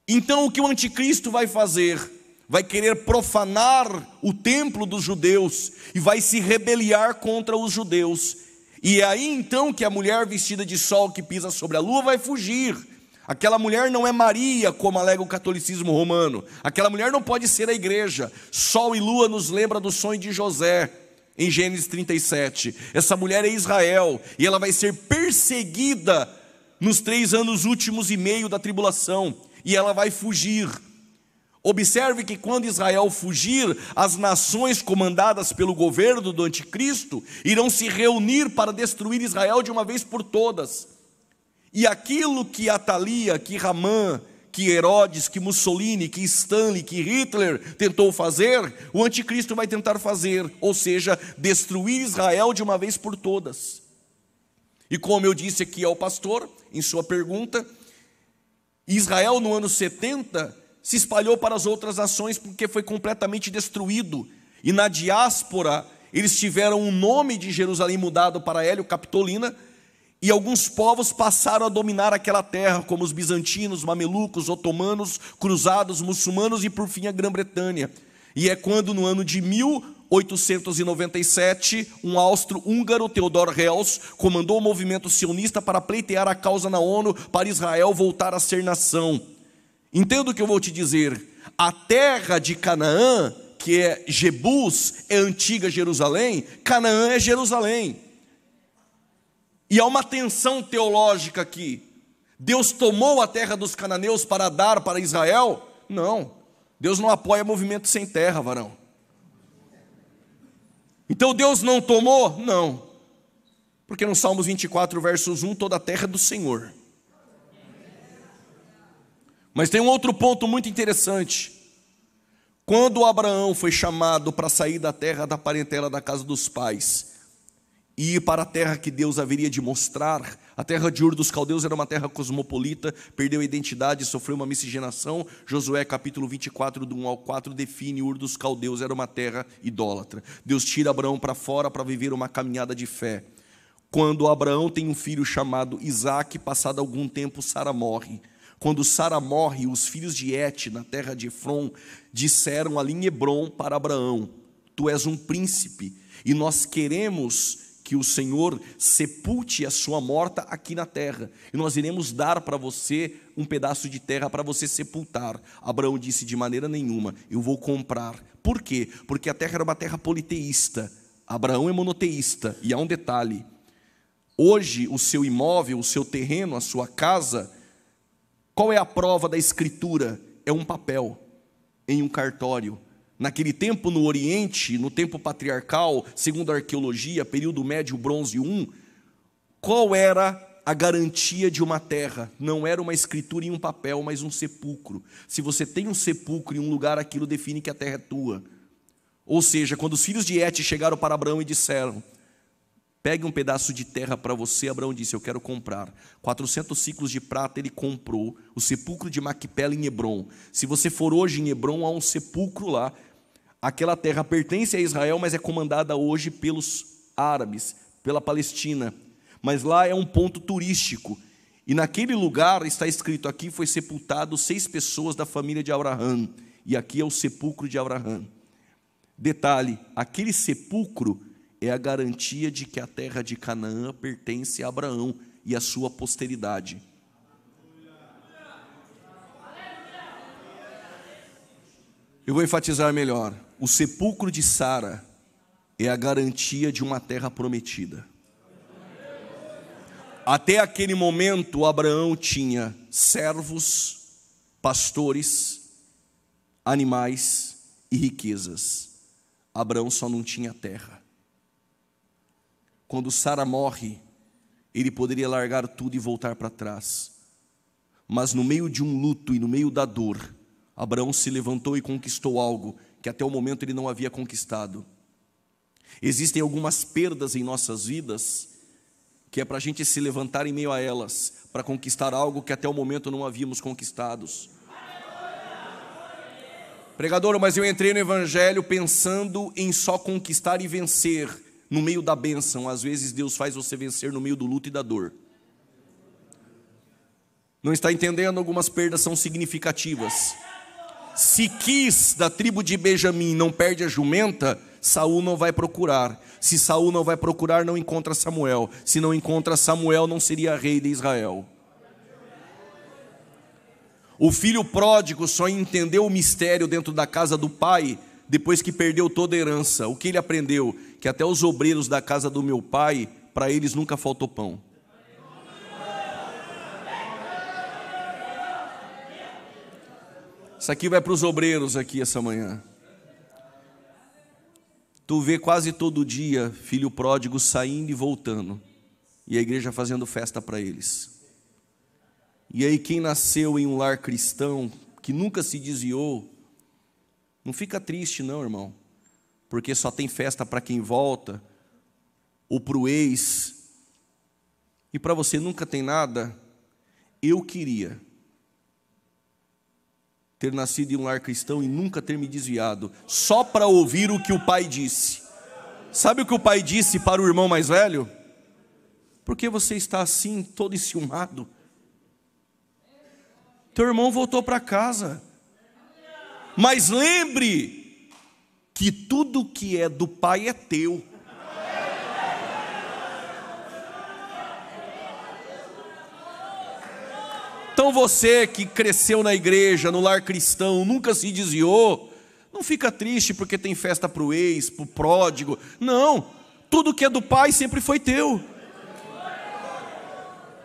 Speaker 1: Então, o que o anticristo vai fazer? Vai querer profanar o templo dos judeus e vai se rebeliar contra os judeus. E é aí então que a mulher vestida de sol que pisa sobre a lua vai fugir. Aquela mulher não é Maria, como alega o catolicismo romano. Aquela mulher não pode ser a igreja. Sol e lua nos lembra do sonho de José em Gênesis 37. Essa mulher é Israel e ela vai ser perseguida nos três anos últimos e meio da tribulação e ela vai fugir. Observe que quando Israel fugir, as nações comandadas pelo governo do anticristo irão se reunir para destruir Israel de uma vez por todas. E aquilo que Atalia, que Ramã, que Herodes, que Mussolini, que Stanley, que Hitler tentou fazer, o anticristo vai tentar fazer, ou seja, destruir Israel de uma vez por todas. E como eu disse aqui ao pastor, em sua pergunta, Israel no ano 70 se espalhou para as outras nações porque foi completamente destruído. E na diáspora, eles tiveram o nome de Jerusalém mudado para Hélio Capitolina, e alguns povos passaram a dominar aquela terra, como os bizantinos, mamelucos, otomanos, cruzados, muçulmanos e por fim a Grã-Bretanha. E é quando no ano de 1897, um austro-húngaro, Theodor Herzl, comandou o movimento sionista para pleitear a causa na ONU para Israel voltar a ser nação. Entendo o que eu vou te dizer. A terra de Canaã, que é Jebus, é antiga Jerusalém, Canaã é Jerusalém. E há uma tensão teológica aqui. Deus tomou a terra dos cananeus para dar para Israel? Não. Deus não apoia movimento sem terra, varão. Então Deus não tomou? Não. Porque no Salmos 24, versos 1, toda a terra é do Senhor. Mas tem um outro ponto muito interessante. Quando Abraão foi chamado para sair da terra da parentela da casa dos pais e ir para a terra que Deus haveria de mostrar. A terra de Ur dos Caldeus era uma terra cosmopolita, perdeu a identidade, sofreu uma miscigenação. Josué capítulo 24, do 1 ao 4, define Ur dos Caldeus, era uma terra idólatra. Deus tira Abraão para fora para viver uma caminhada de fé. Quando Abraão tem um filho chamado Isaac, passado algum tempo, Sara morre. Quando Sara morre, os filhos de Et, na terra de Efron, disseram ali em Hebron para Abraão: Tu és um príncipe, e nós queremos que o Senhor sepulte a sua morta aqui na terra, e nós iremos dar para você um pedaço de terra para você sepultar. Abraão disse: De maneira nenhuma, eu vou comprar. Por quê? Porque a terra era uma terra politeísta. Abraão é monoteísta, e há um detalhe: hoje o seu imóvel, o seu terreno, a sua casa, qual é a prova da escritura? É um papel em um cartório Naquele tempo, no Oriente, no tempo patriarcal, segundo a arqueologia, período médio bronze 1, qual era a garantia de uma terra? Não era uma escritura em um papel, mas um sepulcro. Se você tem um sepulcro em um lugar, aquilo define que a terra é tua. Ou seja, quando os filhos de Et chegaram para Abraão e disseram: Pegue um pedaço de terra para você. Abraão disse: Eu quero comprar. 400 ciclos de prata ele comprou. O sepulcro de Maquipela em Hebron. Se você for hoje em Hebron, há um sepulcro lá Aquela terra pertence a Israel, mas é comandada hoje pelos árabes, pela Palestina. Mas lá é um ponto turístico. E naquele lugar, está escrito aqui, foi sepultado seis pessoas da família de Abraham. E aqui é o sepulcro de Abraham. Detalhe: aquele sepulcro é a garantia de que a terra de Canaã pertence a Abraão e a sua posteridade. Eu vou enfatizar melhor. O sepulcro de Sara é a garantia de uma terra prometida. Até aquele momento, Abraão tinha servos, pastores, animais e riquezas. Abraão só não tinha terra. Quando Sara morre, ele poderia largar tudo e voltar para trás. Mas no meio de um luto e no meio da dor, Abraão se levantou e conquistou algo que até o momento ele não havia conquistado. Existem algumas perdas em nossas vidas que é para a gente se levantar em meio a elas, para conquistar algo que até o momento não havíamos conquistados. Pregador, mas eu entrei no Evangelho pensando em só conquistar e vencer no meio da bênção. Às vezes Deus faz você vencer no meio do luto e da dor. Não está entendendo? Algumas perdas são significativas. Se quis da tribo de Benjamim não perde a jumenta, Saul não vai procurar. Se Saul não vai procurar, não encontra Samuel. Se não encontra Samuel, não seria rei de Israel. O filho pródigo só entendeu o mistério dentro da casa do pai depois que perdeu toda a herança. O que ele aprendeu? Que até os obreiros da casa do meu pai, para eles nunca faltou pão. Isso aqui vai para os obreiros aqui essa manhã. Tu vê quase todo dia filho pródigo saindo e voltando, e a igreja fazendo festa para eles. E aí, quem nasceu em um lar cristão, que nunca se desviou, não fica triste, não, irmão, porque só tem festa para quem volta, ou para o ex, e para você nunca tem nada. Eu queria ter nascido em um lar cristão e nunca ter me desviado, só para ouvir o que o pai disse. Sabe o que o pai disse para o irmão mais velho? Por que você está assim, todo enciumado? Teu irmão voltou para casa. Mas lembre que tudo que é do pai é teu. Então você que cresceu na igreja, no lar cristão, nunca se desviou, não fica triste porque tem festa para o ex, para o pródigo. Não, tudo que é do pai sempre foi teu.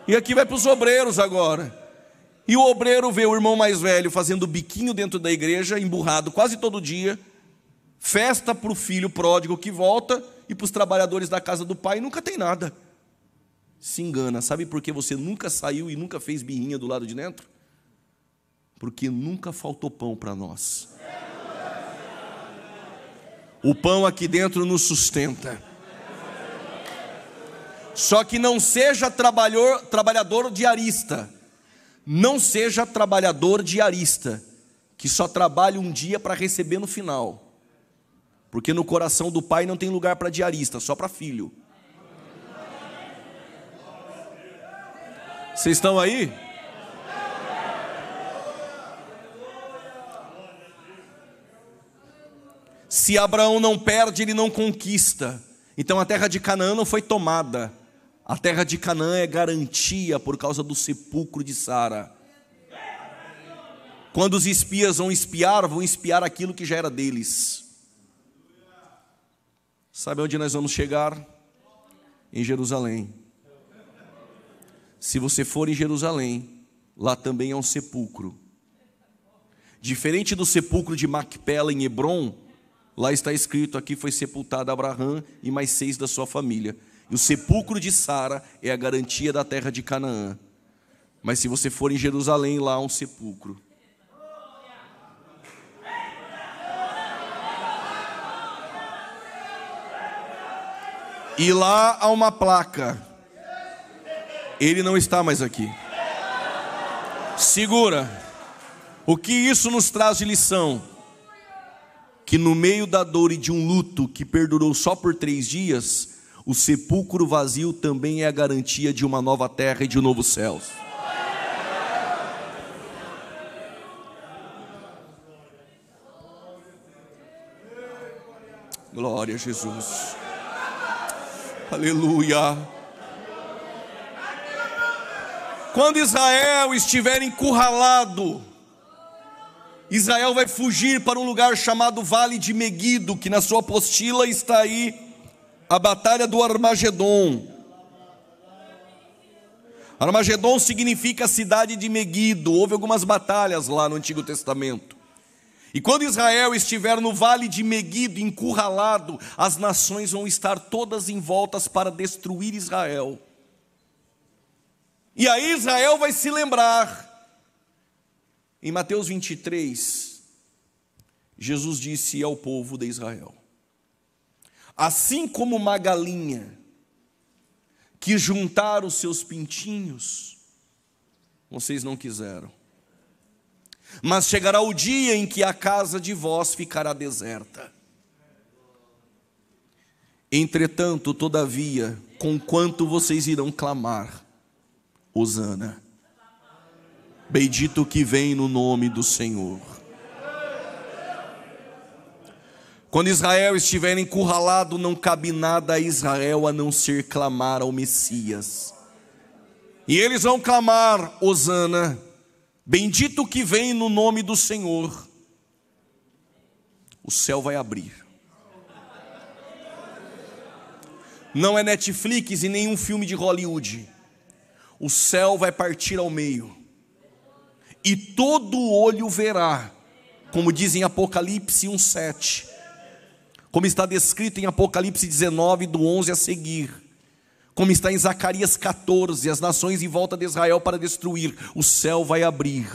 Speaker 1: E aqui vai para os obreiros agora. E o obreiro vê o irmão mais velho fazendo biquinho dentro da igreja, emburrado quase todo dia, festa para o filho pródigo que volta e para os trabalhadores da casa do pai, nunca tem nada se engana. Sabe por que você nunca saiu e nunca fez birrinha do lado de dentro? Porque nunca faltou pão para nós. O pão aqui dentro nos sustenta. Só que não seja trabalhador, trabalhador diarista. Não seja trabalhador diarista, que só trabalha um dia para receber no final. Porque no coração do pai não tem lugar para diarista, só para filho. Vocês estão aí? Se Abraão não perde, ele não conquista. Então a terra de Canaã não foi tomada. A terra de Canaã é garantia por causa do sepulcro de Sara. Quando os espias vão espiar, vão espiar aquilo que já era deles. Sabe onde nós vamos chegar? Em Jerusalém. Se você for em Jerusalém, lá também é um sepulcro. Diferente do sepulcro de Macpela em Hebron, lá está escrito: aqui foi sepultado Abraão e mais seis da sua família. E o sepulcro de Sara é a garantia da terra de Canaã. Mas se você for em Jerusalém, lá há um sepulcro. E lá há uma placa ele não está mais aqui. Segura. O que isso nos traz de lição? Que no meio da dor e de um luto que perdurou só por três dias, o sepulcro vazio também é a garantia de uma nova terra e de um novo céu. Glória a Jesus. Aleluia. Quando Israel estiver encurralado, Israel vai fugir para um lugar chamado Vale de Meguido, que na sua apostila está aí a Batalha do Armagedon. Armagedon significa a cidade de Meguido. Houve algumas batalhas lá no Antigo Testamento. E quando Israel estiver no vale de Meguido, encurralado, as nações vão estar todas em voltas para destruir Israel. E aí Israel vai se lembrar. Em Mateus 23, Jesus disse ao povo de Israel: Assim como uma galinha que juntar os seus pintinhos, vocês não quiseram. Mas chegará o dia em que a casa de vós ficará deserta. Entretanto, todavia, com quanto vocês irão clamar, Osana. Bendito que vem no nome do Senhor. Quando Israel estiver encurralado, não cabe nada a Israel a não ser clamar ao Messias. E eles vão clamar: Osana, bendito que vem no nome do Senhor. O céu vai abrir. Não é Netflix e nenhum filme de Hollywood o céu vai partir ao meio, e todo olho verá, como diz em Apocalipse 1,7, como está descrito em Apocalipse 19, do 11 a seguir, como está em Zacarias 14, as nações em volta de Israel para destruir, o céu vai abrir,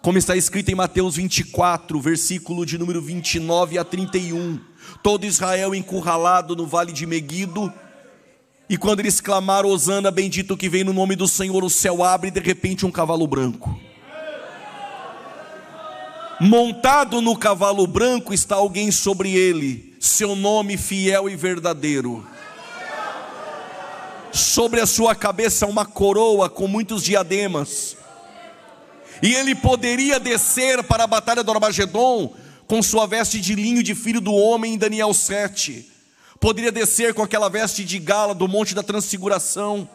Speaker 1: como está escrito em Mateus 24, versículo de número 29 a 31, todo Israel encurralado no vale de Meguido, e quando eles clamaram, Osana, bendito que vem no nome do Senhor, o céu abre e de repente um cavalo branco. Montado no cavalo branco está alguém sobre ele, seu nome fiel e verdadeiro. Sobre a sua cabeça uma coroa com muitos diademas. E ele poderia descer para a batalha do Armagedon com sua veste de linho de filho do homem em Daniel 7 poderia descer com aquela veste de gala do Monte da Transfiguração,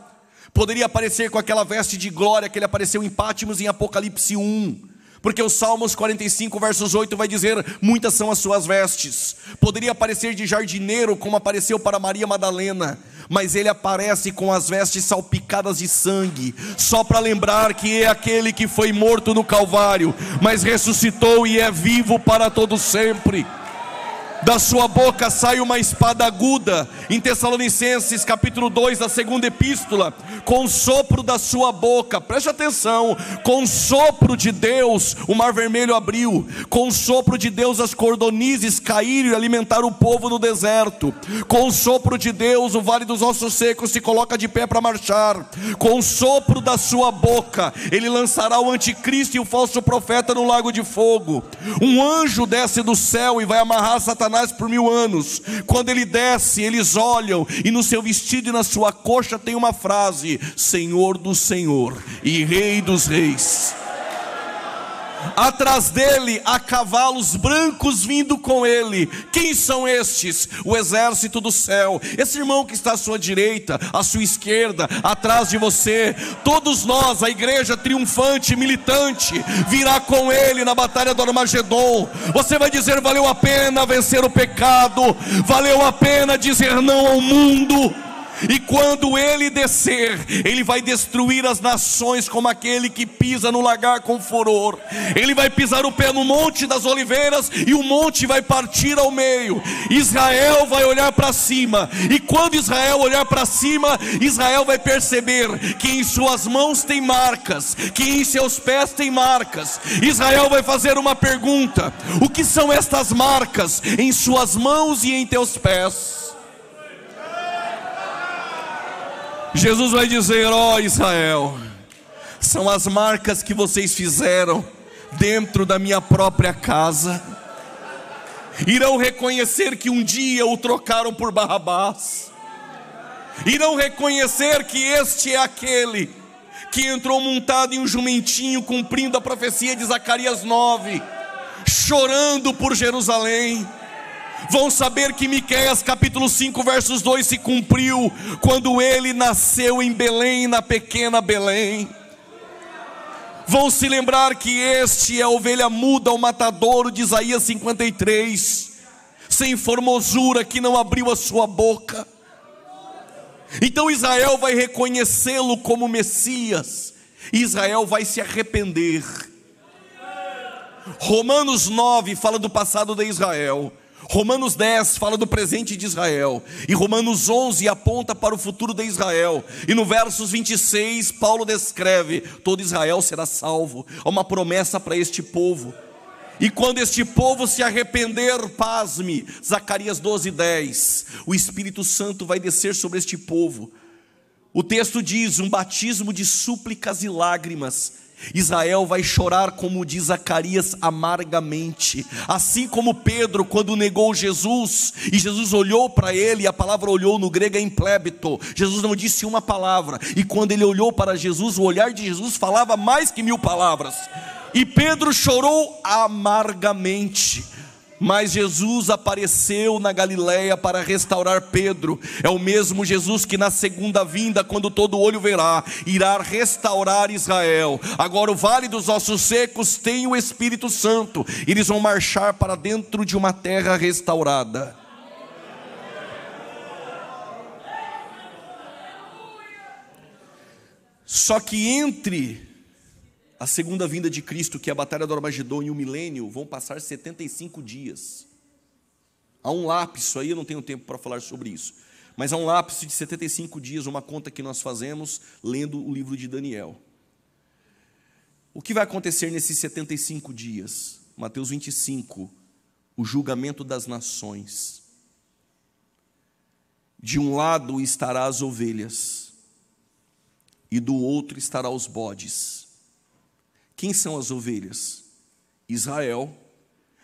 Speaker 1: poderia aparecer com aquela veste de glória que ele apareceu em Pátimos em Apocalipse 1. Porque o Salmos 45, versos 8 vai dizer: Muitas são as suas vestes. Poderia aparecer de jardineiro, como apareceu para Maria Madalena, mas ele aparece com as vestes salpicadas de sangue, só para lembrar que é aquele que foi morto no Calvário, mas ressuscitou e é vivo para todo sempre da sua boca sai uma espada aguda, em Tessalonicenses capítulo 2, da segunda epístola, com o sopro da sua boca, preste atenção, com o sopro de Deus o mar vermelho abriu, com o sopro de Deus as cordonizes caíram e alimentaram o povo no deserto, com o sopro de Deus o vale dos ossos secos se coloca de pé para marchar, com o sopro da sua boca ele lançará o anticristo e o falso profeta no lago de fogo, um anjo desce do céu e vai amarrar Satanás Satanás por mil anos. Quando ele desce, eles olham e no seu vestido e na sua coxa tem uma frase: Senhor do Senhor e Rei dos Reis atrás dele há cavalos brancos vindo com ele. Quem são estes? O exército do céu. Esse irmão que está à sua direita, à sua esquerda, atrás de você, todos nós, a igreja triunfante, militante, virá com ele na batalha do Armagedon. Você vai dizer: valeu a pena vencer o pecado, valeu a pena dizer não ao mundo e quando ele descer, ele vai destruir as nações como aquele que pisa no lagar com furor. Ele vai pisar o pé no monte das oliveiras e o monte vai partir ao meio. Israel vai olhar para cima, e quando Israel olhar para cima, Israel vai perceber que em suas mãos tem marcas, que em seus pés tem marcas. Israel vai fazer uma pergunta: o que são estas marcas em suas mãos e em teus pés? Jesus vai dizer: Ó oh, Israel, são as marcas que vocês fizeram dentro da minha própria casa. Irão reconhecer que um dia o trocaram por Barrabás. Irão reconhecer que este é aquele que entrou montado em um jumentinho, cumprindo a profecia de Zacarias 9, chorando por Jerusalém vão saber que Miqueias capítulo 5 versos 2 se cumpriu quando ele nasceu em Belém, na pequena Belém. Vão se lembrar que este é a ovelha muda, o matadouro de Isaías 53, sem formosura que não abriu a sua boca. Então Israel vai reconhecê-lo como Messias. Israel vai se arrepender. Romanos 9 fala do passado de Israel. Romanos 10 fala do presente de Israel, e Romanos 11 aponta para o futuro de Israel. E no versos 26, Paulo descreve: todo Israel será salvo. Há uma promessa para este povo. E quando este povo se arrepender, pasme, Zacarias 12, 10, o Espírito Santo vai descer sobre este povo. O texto diz: um batismo de súplicas e lágrimas Israel vai chorar, como diz Zacarias, amargamente. Assim como Pedro, quando negou Jesus, e Jesus olhou para ele, e a palavra olhou no grego é implébito. Jesus não disse uma palavra, e quando ele olhou para Jesus, o olhar de Jesus falava mais que mil palavras. E Pedro chorou amargamente. Mas Jesus apareceu na Galiléia para restaurar Pedro. É o mesmo Jesus que na segunda vinda, quando todo olho verá, irá restaurar Israel. Agora o vale dos ossos secos tem o Espírito Santo. Eles vão marchar para dentro de uma terra restaurada. Só que entre a segunda vinda de Cristo, que é a Batalha do Armagedon e o milênio, vão passar 75 dias. Há um lápis, aí eu não tenho tempo para falar sobre isso, mas há um lápis de 75 dias, uma conta que nós fazemos lendo o livro de Daniel. O que vai acontecer nesses 75 dias? Mateus 25, o julgamento das nações. De um lado estará as ovelhas, e do outro estará os bodes. Quem são as ovelhas? Israel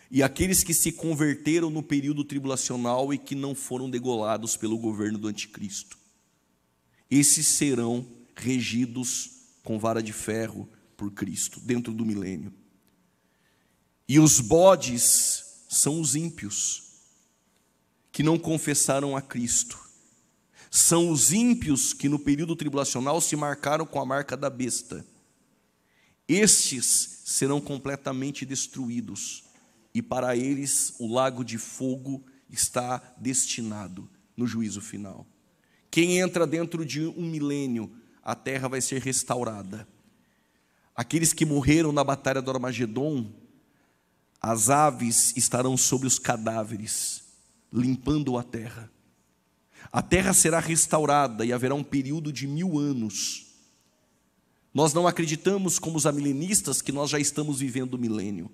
Speaker 1: e aqueles que se converteram no período tribulacional e que não foram degolados pelo governo do anticristo. Esses serão regidos com vara de ferro por Cristo, dentro do milênio. E os bodes são os ímpios, que não confessaram a Cristo. São os ímpios que no período tribulacional se marcaram com a marca da besta estes serão completamente destruídos, e para eles o lago de fogo está destinado no juízo final. Quem entra dentro de um milênio, a terra vai ser restaurada. Aqueles que morreram na batalha do Armagedon, as aves estarão sobre os cadáveres, limpando a terra. A terra será restaurada e haverá um período de mil anos nós não acreditamos, como os amilenistas, que nós já estamos vivendo o milênio.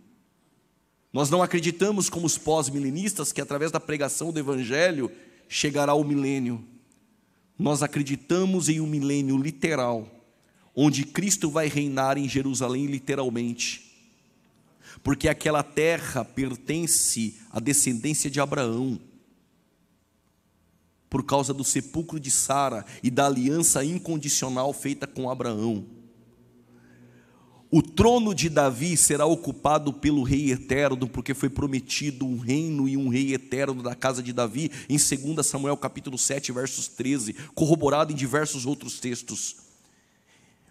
Speaker 1: Nós não acreditamos, como os pós-milenistas, que através da pregação do Evangelho chegará o milênio. Nós acreditamos em um milênio literal, onde Cristo vai reinar em Jerusalém literalmente, porque aquela terra pertence à descendência de Abraão, por causa do sepulcro de Sara e da aliança incondicional feita com Abraão. O trono de Davi será ocupado pelo rei eterno, porque foi prometido um reino e um rei eterno da casa de Davi, em 2 Samuel capítulo 7, versos 13, corroborado em diversos outros textos.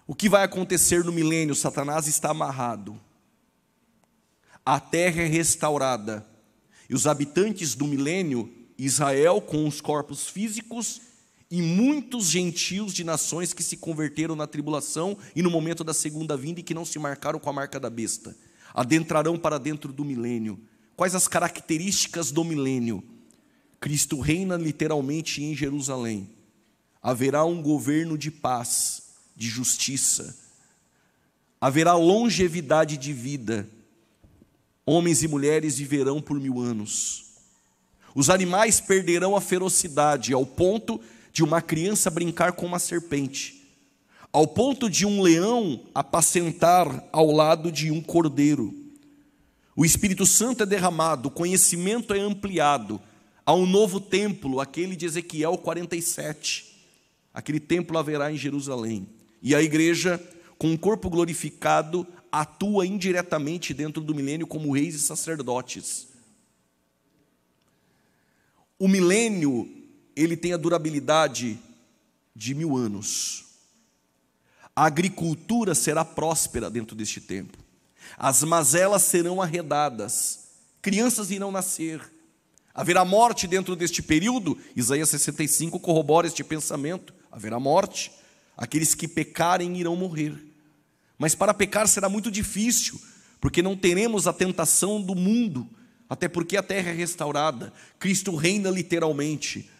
Speaker 1: O que vai acontecer no milênio? Satanás está amarrado. A terra é restaurada. E os habitantes do milênio, Israel com os corpos físicos e muitos gentios de nações que se converteram na tribulação e no momento da segunda vinda e que não se marcaram com a marca da besta, adentrarão para dentro do milênio. Quais as características do milênio? Cristo reina literalmente em Jerusalém. Haverá um governo de paz, de justiça. Haverá longevidade de vida. Homens e mulheres viverão por mil anos. Os animais perderão a ferocidade ao ponto de uma criança brincar com uma serpente, ao ponto de um leão apacentar ao lado de um cordeiro. O Espírito Santo é derramado, o conhecimento é ampliado. Há um novo templo, aquele de Ezequiel 47. Aquele templo haverá em Jerusalém. E a igreja, com o corpo glorificado, atua indiretamente dentro do milênio como reis e sacerdotes. O milênio ele tem a durabilidade de mil anos. A agricultura será próspera dentro deste tempo. As mazelas serão arredadas. Crianças irão nascer. Haverá morte dentro deste período. Isaías 65 corrobora este pensamento. Haverá morte. Aqueles que pecarem irão morrer. Mas para pecar será muito difícil, porque não teremos a tentação do mundo, até porque a terra é restaurada. Cristo reina literalmente.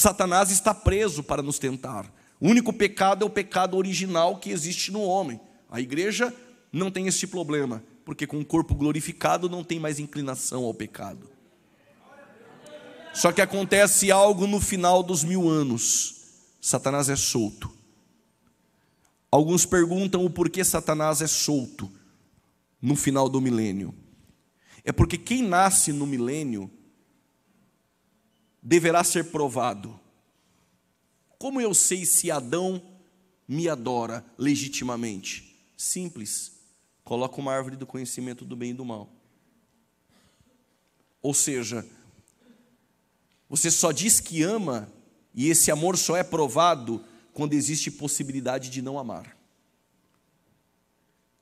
Speaker 1: Satanás está preso para nos tentar. O único pecado é o pecado original que existe no homem. A igreja não tem esse problema, porque com o corpo glorificado não tem mais inclinação ao pecado. Só que acontece algo no final dos mil anos: Satanás é solto. Alguns perguntam o porquê Satanás é solto no final do milênio. É porque quem nasce no milênio deverá ser provado. Como eu sei se Adão me adora legitimamente? Simples. Coloca uma árvore do conhecimento do bem e do mal. Ou seja, você só diz que ama e esse amor só é provado quando existe possibilidade de não amar.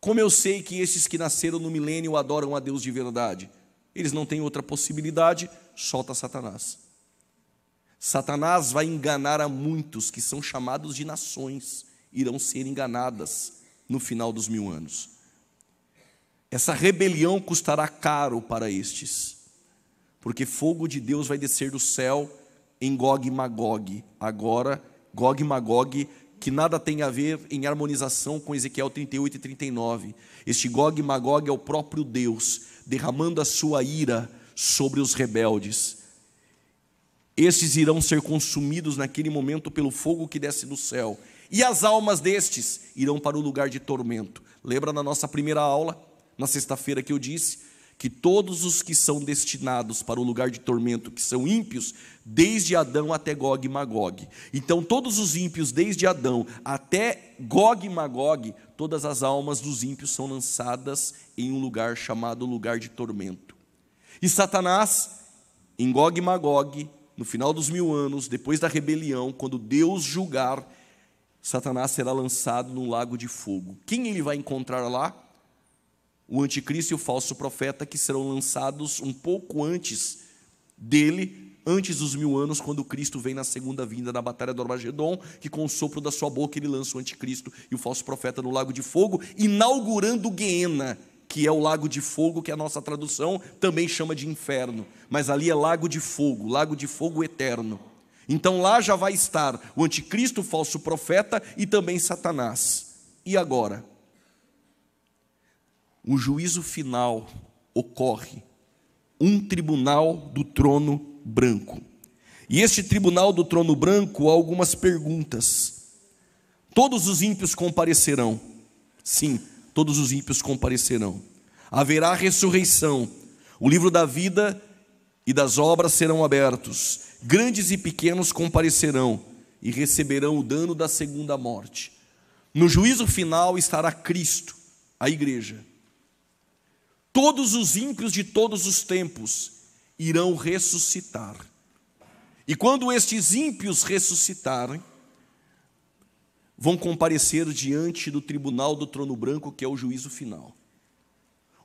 Speaker 1: Como eu sei que esses que nasceram no milênio adoram a Deus de verdade? Eles não têm outra possibilidade, solta Satanás. Satanás vai enganar a muitos que são chamados de nações, irão ser enganadas no final dos mil anos. Essa rebelião custará caro para estes, porque fogo de Deus vai descer do céu em Gog e Magog. Agora, Gog e Magog, que nada tem a ver em harmonização com Ezequiel 38 e 39. Este Gog e Magog é o próprio Deus derramando a sua ira sobre os rebeldes estes irão ser consumidos naquele momento pelo fogo que desce do céu, e as almas destes irão para o lugar de tormento. Lembra na nossa primeira aula, na sexta-feira, que eu disse que todos os que são destinados para o lugar de tormento, que são ímpios, desde Adão até Gog e Magog. Então, todos os ímpios, desde Adão até Gog e Magog, todas as almas dos ímpios são lançadas em um lugar chamado lugar de tormento. E Satanás, em Gog e Magog, no final dos mil anos, depois da rebelião, quando Deus julgar, Satanás será lançado no lago de fogo. Quem ele vai encontrar lá? O anticristo e o falso profeta, que serão lançados um pouco antes dele, antes dos mil anos, quando Cristo vem na segunda vinda na batalha do Armagedon, que com o sopro da sua boca ele lança o anticristo e o falso profeta no lago de fogo, inaugurando Guiena que é o lago de fogo, que a nossa tradução também chama de inferno, mas ali é lago de fogo, lago de fogo eterno. Então lá já vai estar o anticristo, o falso profeta e também Satanás. E agora? O juízo final ocorre. Um tribunal do trono branco. E este tribunal do trono branco há algumas perguntas. Todos os ímpios comparecerão. Sim, todos os ímpios comparecerão. Haverá ressurreição. O livro da vida e das obras serão abertos. Grandes e pequenos comparecerão e receberão o dano da segunda morte. No juízo final estará Cristo, a igreja. Todos os ímpios de todos os tempos irão ressuscitar. E quando estes ímpios ressuscitarem, vão comparecer diante do tribunal do trono branco, que é o juízo final.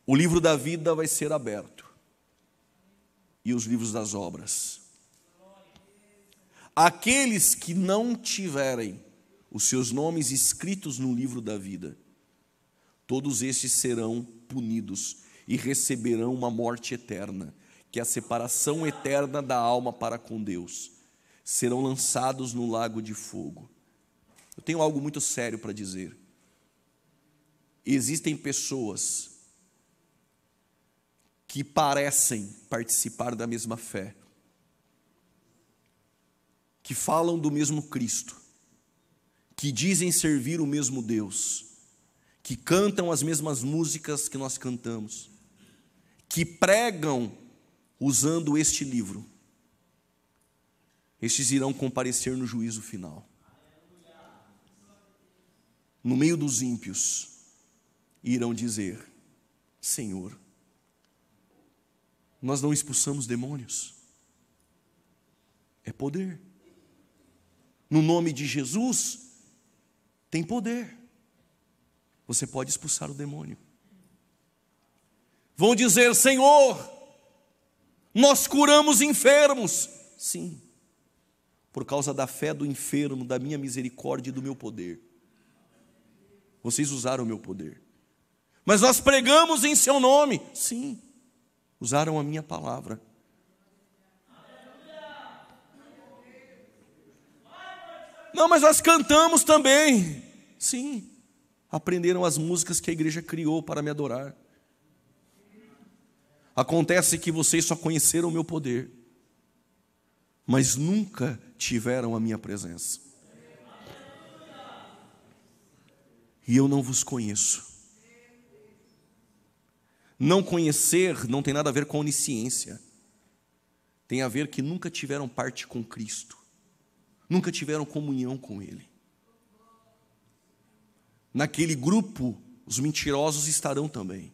Speaker 1: O livro da vida vai ser aberto e os livros das obras. Aqueles que não tiverem os seus nomes escritos no livro da vida, todos estes serão punidos e receberão uma morte eterna, que é a separação eterna da alma para com Deus. Serão lançados no lago de fogo. Eu tenho algo muito sério para dizer. Existem pessoas que parecem participar da mesma fé, que falam do mesmo Cristo, que dizem servir o mesmo Deus, que cantam as mesmas músicas que nós cantamos, que pregam usando este livro. Estes irão comparecer no juízo final no meio dos ímpios, irão dizer: Senhor, nós não expulsamos demônios, é poder. No nome de Jesus, tem poder. Você pode expulsar o demônio. Vão dizer: Senhor, nós curamos enfermos. Sim, por causa da fé do enfermo, da minha misericórdia e do meu poder. Vocês usaram o meu poder. Mas nós pregamos em seu nome. Sim, usaram a minha palavra. Não, mas nós cantamos também. Sim, aprenderam as músicas que a igreja criou para me adorar. Acontece que vocês só conheceram o meu poder, mas nunca tiveram a minha presença. e eu não vos conheço. Não conhecer não tem nada a ver com onisciência. Tem a ver que nunca tiveram parte com Cristo. Nunca tiveram comunhão com Ele. Naquele grupo, os mentirosos estarão também.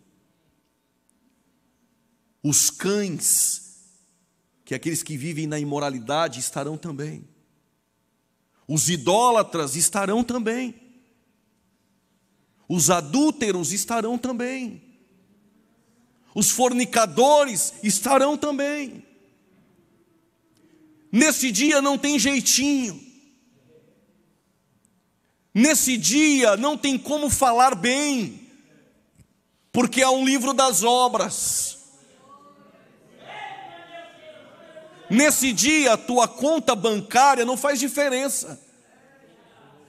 Speaker 1: Os cães, que é aqueles que vivem na imoralidade, estarão também. Os idólatras estarão também os adúlteros estarão também, os fornicadores estarão também. Nesse dia não tem jeitinho, nesse dia não tem como falar bem, porque é um livro das obras. Nesse dia, tua conta bancária não faz diferença.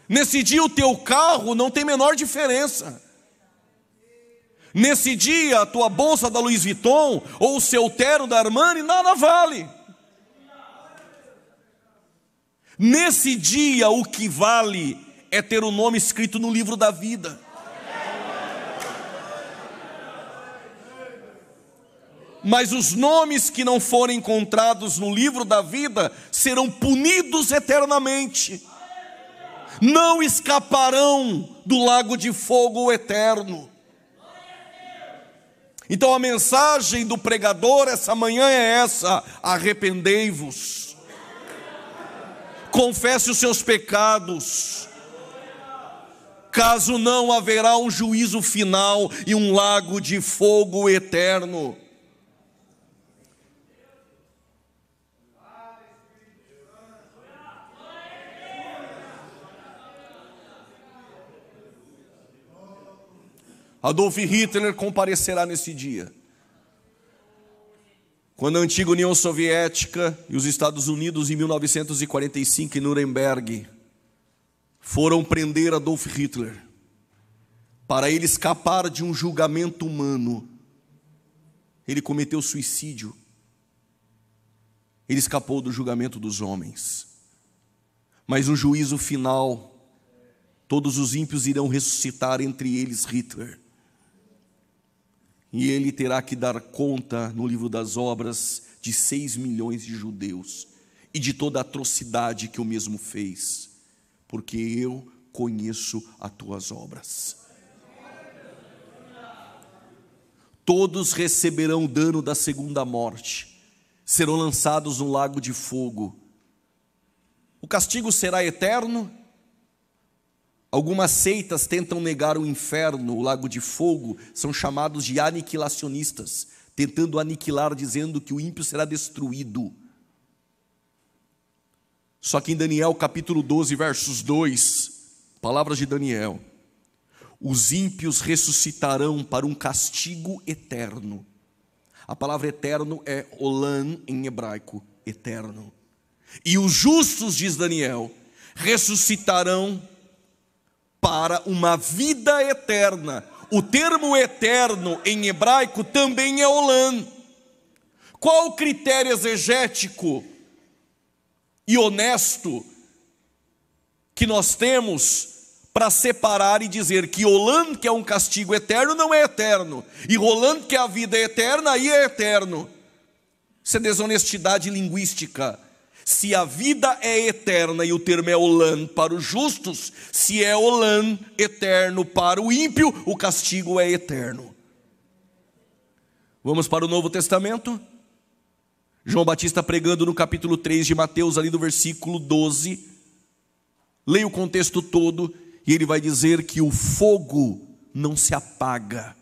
Speaker 1: Nesse dia o teu carro não tem menor diferença. Nesse dia a tua bolsa da Louis Vuitton ou o seu terno da Armani nada vale. Nesse dia o que vale é ter o nome escrito no livro da vida. Mas os nomes que não forem encontrados no livro da vida serão punidos eternamente não escaparão do lago de fogo eterno. Então a mensagem do pregador essa manhã é essa: arrependei-vos, confesse os seus pecados, caso não haverá um juízo final e um lago de fogo eterno. Adolf Hitler comparecerá nesse dia. Quando a antiga União Soviética e os Estados Unidos, em 1945, em Nuremberg, foram prender Adolf Hitler, para ele escapar de um julgamento humano, ele cometeu suicídio. Ele escapou do julgamento dos homens. Mas no juízo final, todos os ímpios irão ressuscitar, entre eles Hitler e ele terá que dar conta no livro das obras de seis milhões de judeus e de toda a atrocidade que o mesmo fez, porque eu conheço as tuas obras. Todos receberão o dano da segunda morte, serão lançados no lago de fogo. O castigo será eterno Algumas seitas tentam negar o inferno, o lago de fogo, são chamados de aniquilacionistas, tentando aniquilar, dizendo que o ímpio será destruído. Só que em Daniel capítulo 12, versos 2, palavras de Daniel: Os ímpios ressuscitarão para um castigo eterno. A palavra eterno é olan em hebraico, eterno. E os justos, diz Daniel, ressuscitarão para uma vida eterna. O termo eterno em hebraico também é olam. Qual o critério exegético e honesto que nós temos para separar e dizer que Olam, que é um castigo eterno, não é eterno, e Roland, que é a vida eterna, aí é eterno? Isso é desonestidade linguística se a vida é eterna e o termo é olã para os justos, se é olã eterno para o ímpio, o castigo é eterno. Vamos para o Novo Testamento? João Batista pregando no capítulo 3 de Mateus, ali do versículo 12. Leia o contexto todo e ele vai dizer que o fogo não se apaga.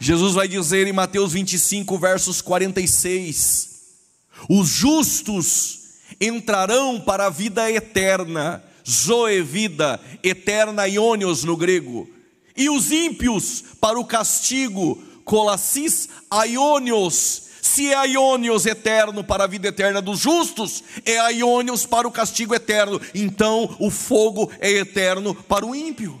Speaker 1: Jesus vai dizer em Mateus 25, versos 46 os justos entrarão para a vida eterna, zoe vida, eterna ionios no grego, e os ímpios para o castigo, colassis aionios. Se é aionios eterno para a vida eterna dos justos, é aionios para o castigo eterno. Então o fogo é eterno para o ímpio.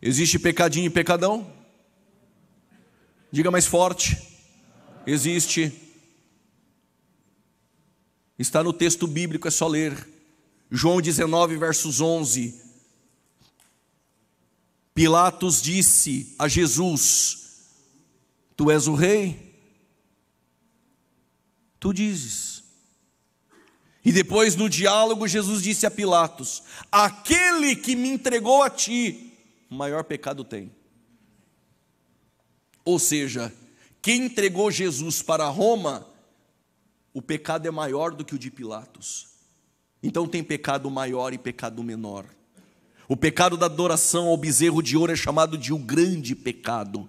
Speaker 1: Existe pecadinho e pecadão? Diga mais forte. Existe. Está no texto bíblico, é só ler. João 19, versos 11. Pilatos disse a Jesus: Tu és o rei? Tu dizes. E depois no diálogo, Jesus disse a Pilatos: Aquele que me entregou a ti, maior pecado tem. Ou seja, quem entregou Jesus para Roma, o pecado é maior do que o de Pilatos. Então tem pecado maior e pecado menor. O pecado da adoração ao bezerro de ouro é chamado de o grande pecado.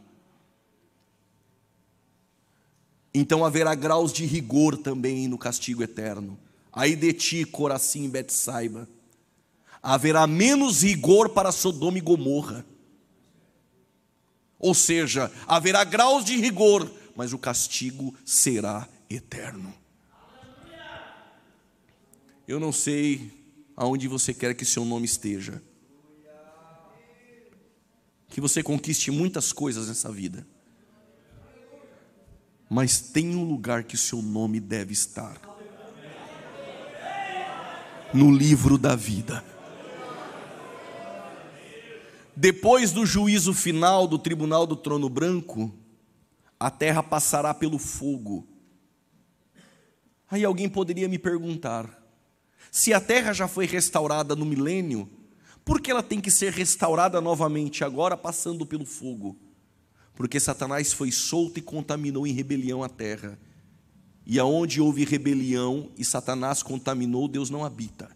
Speaker 1: Então haverá graus de rigor também no castigo eterno. Aí de ti, Coracim e Betsaiba. Haverá menos rigor para Sodoma e Gomorra. Ou seja, haverá graus de rigor, mas o castigo será eterno. Eu não sei aonde você quer que seu nome esteja. Que você conquiste muitas coisas nessa vida. Mas tem um lugar que seu nome deve estar. No livro da vida. Depois do juízo final do tribunal do trono branco, a terra passará pelo fogo. Aí alguém poderia me perguntar: se a terra já foi restaurada no milênio, por que ela tem que ser restaurada novamente agora, passando pelo fogo? Porque Satanás foi solto e contaminou em rebelião a terra. E aonde houve rebelião e Satanás contaminou, Deus não habita.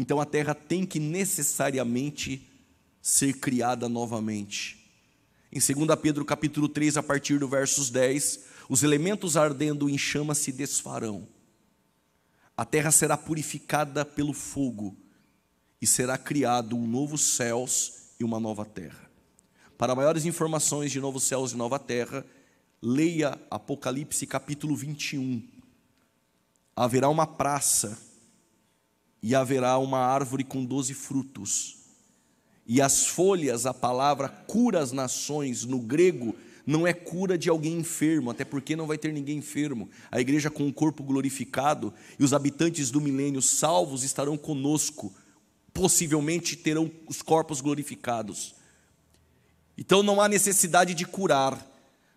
Speaker 1: Então a terra tem que necessariamente ser criada novamente. Em 2 Pedro capítulo 3, a partir do versos 10, os elementos ardendo em chama se desfarão. A terra será purificada pelo fogo e será criado um novo céus e uma nova terra. Para maiores informações de novos céus e nova terra, leia Apocalipse capítulo 21. Haverá uma praça e haverá uma árvore com doze frutos. E as folhas, a palavra cura as nações, no grego, não é cura de alguém enfermo, até porque não vai ter ninguém enfermo. A igreja com o corpo glorificado e os habitantes do milênio salvos estarão conosco, possivelmente terão os corpos glorificados. Então não há necessidade de curar,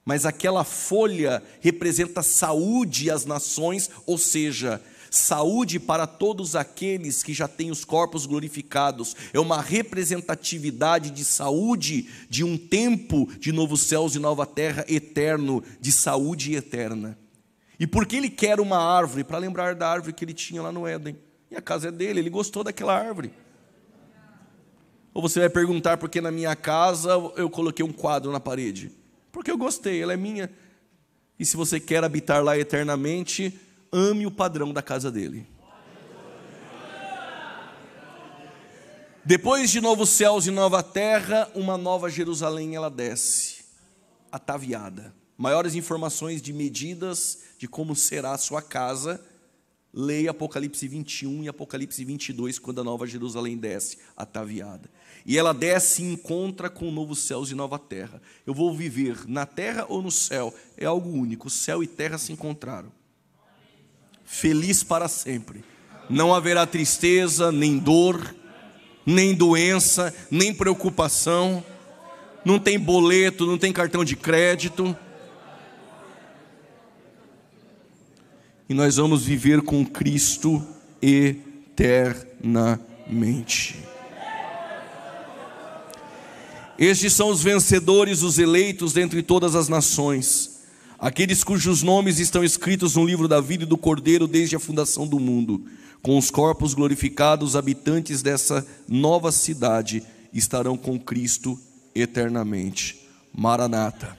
Speaker 1: mas aquela folha representa saúde às nações, ou seja, Saúde para todos aqueles que já têm os corpos glorificados. É uma representatividade de saúde de um tempo de novos céus e nova terra eterno, de saúde eterna. E por que ele quer uma árvore? Para lembrar da árvore que ele tinha lá no Éden. E a casa é dele, ele gostou daquela árvore. Ou você vai perguntar por que na minha casa eu coloquei um quadro na parede? Porque eu gostei, ela é minha. E se você quer habitar lá eternamente, ame o padrão da casa dele. Depois de novos céus e nova terra, uma nova Jerusalém ela desce, ataviada. Maiores informações de medidas de como será a sua casa, leia Apocalipse 21 e Apocalipse 22, quando a nova Jerusalém desce, ataviada. E ela desce e encontra com novos céus e nova terra. Eu vou viver na terra ou no céu? É algo único, céu e terra se encontraram feliz para sempre. Não haverá tristeza, nem dor, nem doença, nem preocupação. Não tem boleto, não tem cartão de crédito. E nós vamos viver com Cristo eternamente. Estes são os vencedores, os eleitos dentre todas as nações aqueles cujos nomes estão escritos no livro da vida e do Cordeiro desde a fundação do mundo. Com os corpos glorificados, os habitantes dessa nova cidade estarão com Cristo eternamente. Maranata,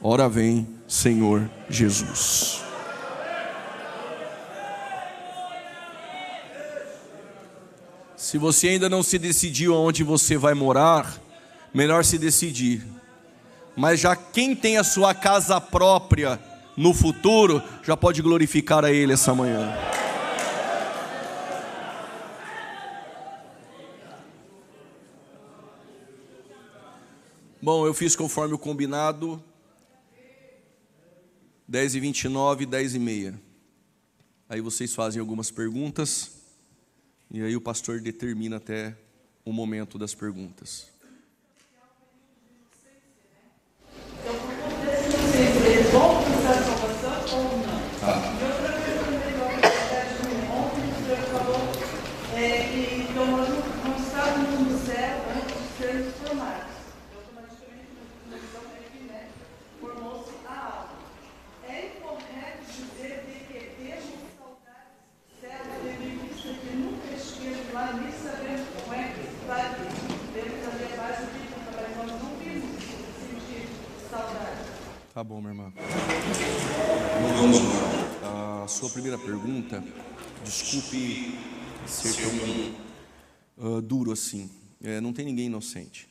Speaker 1: ora vem, Senhor Jesus. Se você ainda não se decidiu aonde você vai morar, melhor se decidir mas já quem tem a sua casa própria no futuro, já pode glorificar a Ele essa manhã. Bom, eu fiz conforme o combinado. 10 e 29, 10 e meia. Aí vocês fazem algumas perguntas e aí o pastor determina até o momento das perguntas. Tá bom, minha irmã. Vamos lá. A sua primeira pergunta, desculpe ser tão uh, duro assim. É, não tem ninguém inocente.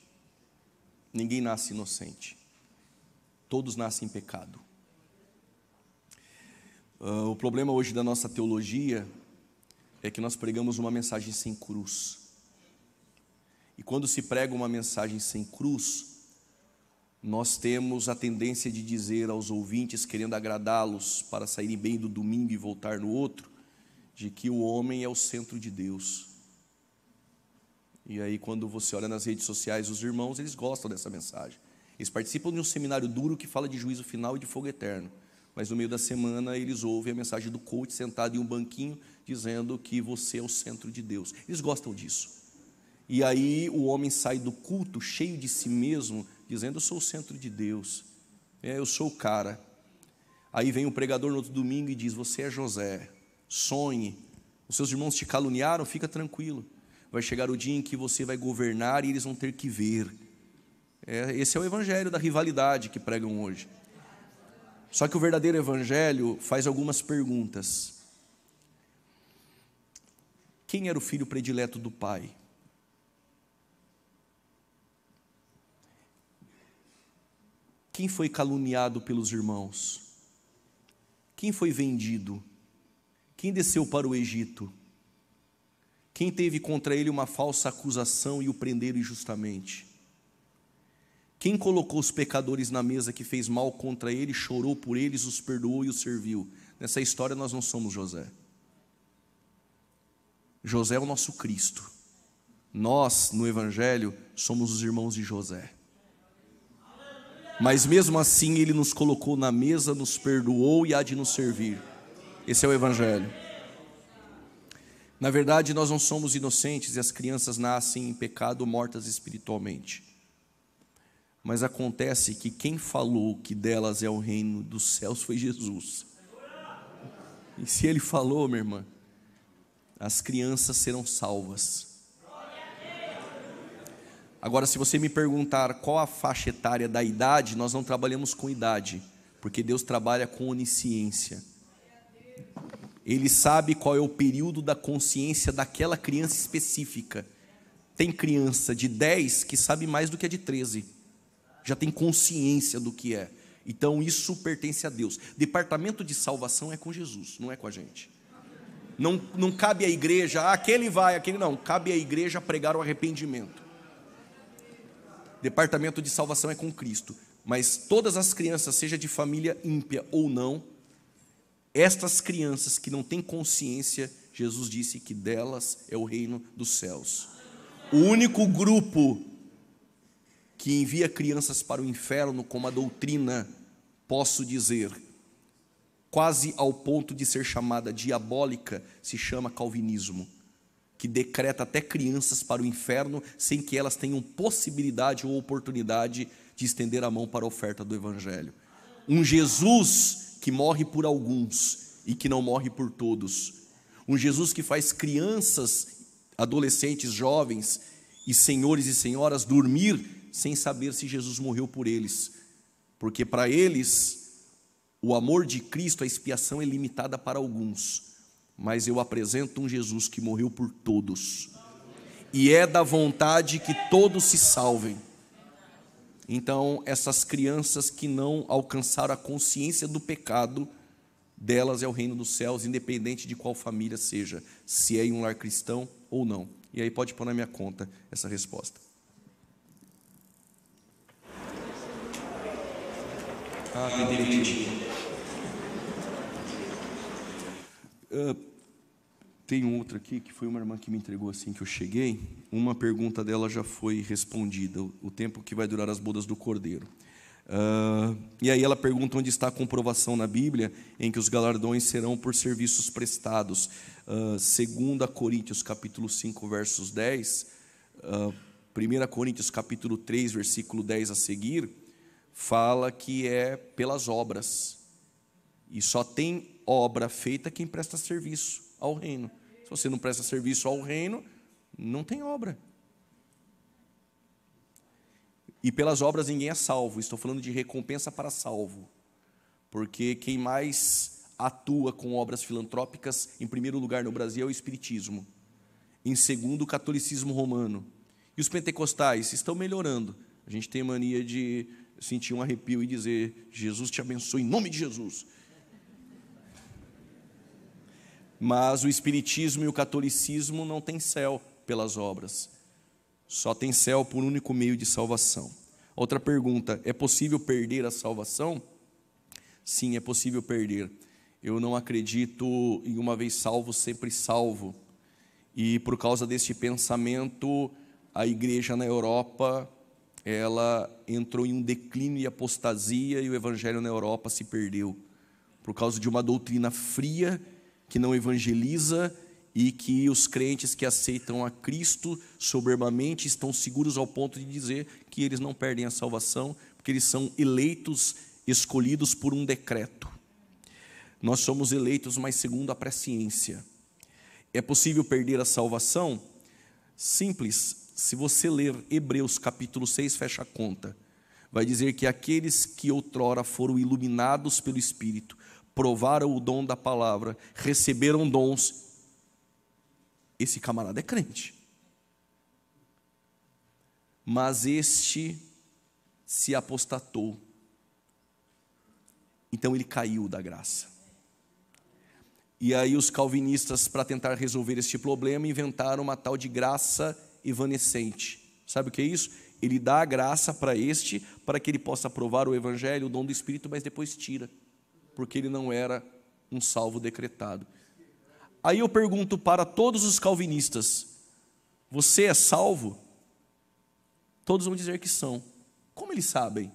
Speaker 1: Ninguém nasce inocente. Todos nascem em pecado. Uh, o problema hoje da nossa teologia é que nós pregamos uma mensagem sem cruz. E quando se prega uma mensagem sem cruz, nós temos a tendência de dizer aos ouvintes, querendo agradá-los para saírem bem do domingo e voltar no outro, de que o homem é o centro de Deus. E aí, quando você olha nas redes sociais, os irmãos, eles gostam dessa mensagem. Eles participam de um seminário duro que fala de juízo final e de fogo eterno. Mas no meio da semana, eles ouvem a mensagem do coach sentado em um banquinho, dizendo que você é o centro de Deus. Eles gostam disso. E aí, o homem sai do culto cheio de si mesmo, dizendo: Eu sou o centro de Deus, é, eu sou o cara. Aí vem um pregador no outro domingo e diz: Você é José, sonhe. Os seus irmãos te caluniaram, fica tranquilo. Vai chegar o dia em que você vai governar e eles vão ter que ver. É, esse é o evangelho da rivalidade que pregam hoje. Só que o verdadeiro evangelho faz algumas perguntas. Quem era o filho predileto do pai? Quem foi caluniado pelos irmãos? Quem foi vendido? Quem desceu para o Egito? Quem teve contra ele uma falsa acusação e o prenderam injustamente? Quem colocou os pecadores na mesa que fez mal contra ele, chorou por eles, os perdoou e os serviu? Nessa história nós não somos José. José é o nosso Cristo. Nós, no Evangelho, somos os irmãos de José. Mas mesmo assim, Ele nos colocou na mesa, nos perdoou e há de nos servir. Esse é o Evangelho. Na verdade, nós não somos inocentes e as crianças nascem em pecado, mortas espiritualmente. Mas acontece que quem falou que delas é o reino dos céus foi Jesus. E se Ele falou, minha irmã, as crianças serão salvas. Agora, se você me perguntar qual a faixa etária da idade, nós não trabalhamos com idade, porque Deus trabalha com onisciência. Ele sabe qual é o período da consciência daquela criança específica. Tem criança de 10 que sabe mais do que a de 13. Já tem consciência do que é. Então isso pertence a Deus. Departamento de salvação é com Jesus, não é com a gente. Não, não cabe à igreja, ah, aquele vai, aquele não. Cabe à igreja pregar o arrependimento departamento de salvação é com Cristo. Mas todas as crianças, seja de família ímpia ou não, estas crianças que não têm consciência, Jesus disse que delas é o reino dos céus. O único grupo que envia crianças para o inferno com uma doutrina, posso dizer, quase ao ponto de ser chamada diabólica, se chama calvinismo que decreta até crianças para o inferno sem que elas tenham possibilidade ou oportunidade de estender a mão para a oferta do Evangelho. Um Jesus que morre por alguns e que não morre por todos. Um Jesus que faz crianças, adolescentes, jovens e senhores e senhoras dormir sem saber se Jesus morreu por eles. Porque para eles, o amor de Cristo, a expiação é limitada para alguns mas eu apresento um Jesus que morreu por todos. E é da vontade que todos se salvem. Então, essas crianças que não alcançaram a consciência do pecado, delas é o reino dos céus, independente de qual família seja, se é em um lar cristão ou não. E aí pode pôr na minha conta essa resposta.
Speaker 2: Ah, que tá.
Speaker 1: Uh, ah, tem outra aqui que foi uma irmã que me entregou assim que eu cheguei. Uma pergunta dela já foi respondida: o tempo que vai durar as bodas do cordeiro. Uh, e aí ela pergunta onde está a comprovação na Bíblia em que os galardões serão por serviços prestados. Uh, ah, 2 Coríntios capítulo 5, versos 10, uh, 1 Coríntios capítulo 3, versículo 10 a seguir, fala que é pelas obras. E só tem obra feita quem presta serviço ao reino. Se você não presta serviço ao reino, não tem obra. E pelas obras ninguém é salvo. Estou falando de recompensa para salvo. Porque quem mais atua com obras filantrópicas, em primeiro lugar no Brasil, é o Espiritismo. Em segundo, o catolicismo romano. E os pentecostais estão melhorando. A gente tem mania de sentir um arrepio e dizer: Jesus te abençoe em nome de Jesus. Mas o Espiritismo e o Catolicismo não têm céu pelas obras, só tem céu por um único meio de salvação. Outra pergunta: é possível perder a salvação? Sim, é possível perder. Eu não acredito em uma vez salvo, sempre salvo. E por causa deste pensamento, a igreja na Europa, ela entrou em um declínio e apostasia e o evangelho na Europa se perdeu por causa de uma doutrina fria que não evangeliza e que os crentes que aceitam a Cristo soberbamente estão seguros ao ponto de dizer que eles não perdem a salvação, porque eles são eleitos, escolhidos por um decreto. Nós somos eleitos, mas segundo a presciência. É possível perder a salvação? Simples, se você ler Hebreus capítulo 6, fecha a conta. Vai dizer que aqueles que outrora foram iluminados pelo Espírito provaram o dom da palavra, receberam dons. Esse camarada é crente. Mas este se apostatou. Então ele caiu da graça. E aí os calvinistas, para tentar resolver este problema, inventaram uma tal de graça evanescente. Sabe o que é isso? Ele dá a graça para este, para que ele possa provar o evangelho, o dom do Espírito, mas depois tira porque ele não era um salvo decretado. Aí eu pergunto para todos os calvinistas: você é salvo? Todos vão dizer que são. Como eles sabem?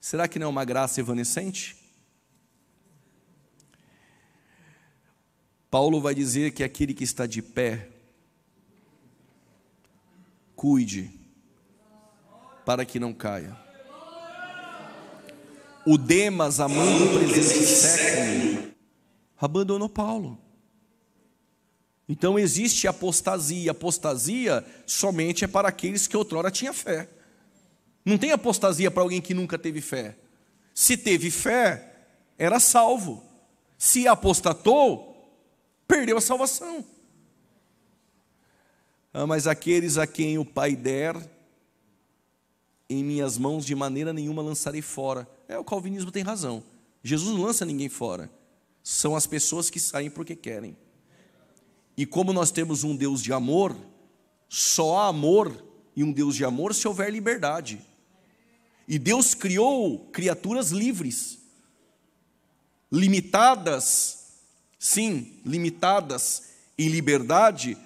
Speaker 1: Será que não é uma graça evanescente? Paulo vai dizer que aquele que está de pé, cuide, para que não caia o Demas, amando o presente século, abandonou Paulo. Então existe apostasia. Apostasia somente é para aqueles que outrora tinham fé. Não tem apostasia para alguém que nunca teve fé. Se teve fé, era salvo. Se apostatou, perdeu a salvação. Ah, mas aqueles a quem o Pai der, em minhas mãos de maneira nenhuma lançarei fora. É, o calvinismo tem razão. Jesus não lança ninguém fora. São as pessoas que saem porque querem. E como nós temos um Deus de amor, só há amor e um Deus de amor se houver liberdade. E Deus criou criaturas livres, limitadas, sim, limitadas em liberdade,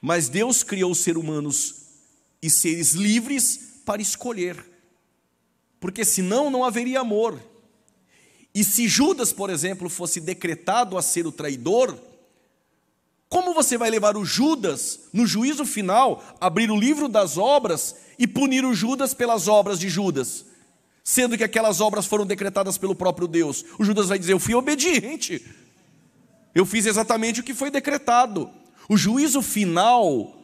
Speaker 1: mas Deus criou seres humanos e seres livres para escolher porque senão não haveria amor. E se Judas, por exemplo, fosse decretado a ser o traidor, como você vai levar o Judas no juízo final, abrir o livro das obras e punir o Judas pelas obras de Judas? Sendo que aquelas obras foram decretadas pelo próprio Deus. O Judas vai dizer: Eu fui obediente. Eu fiz exatamente o que foi decretado. O juízo final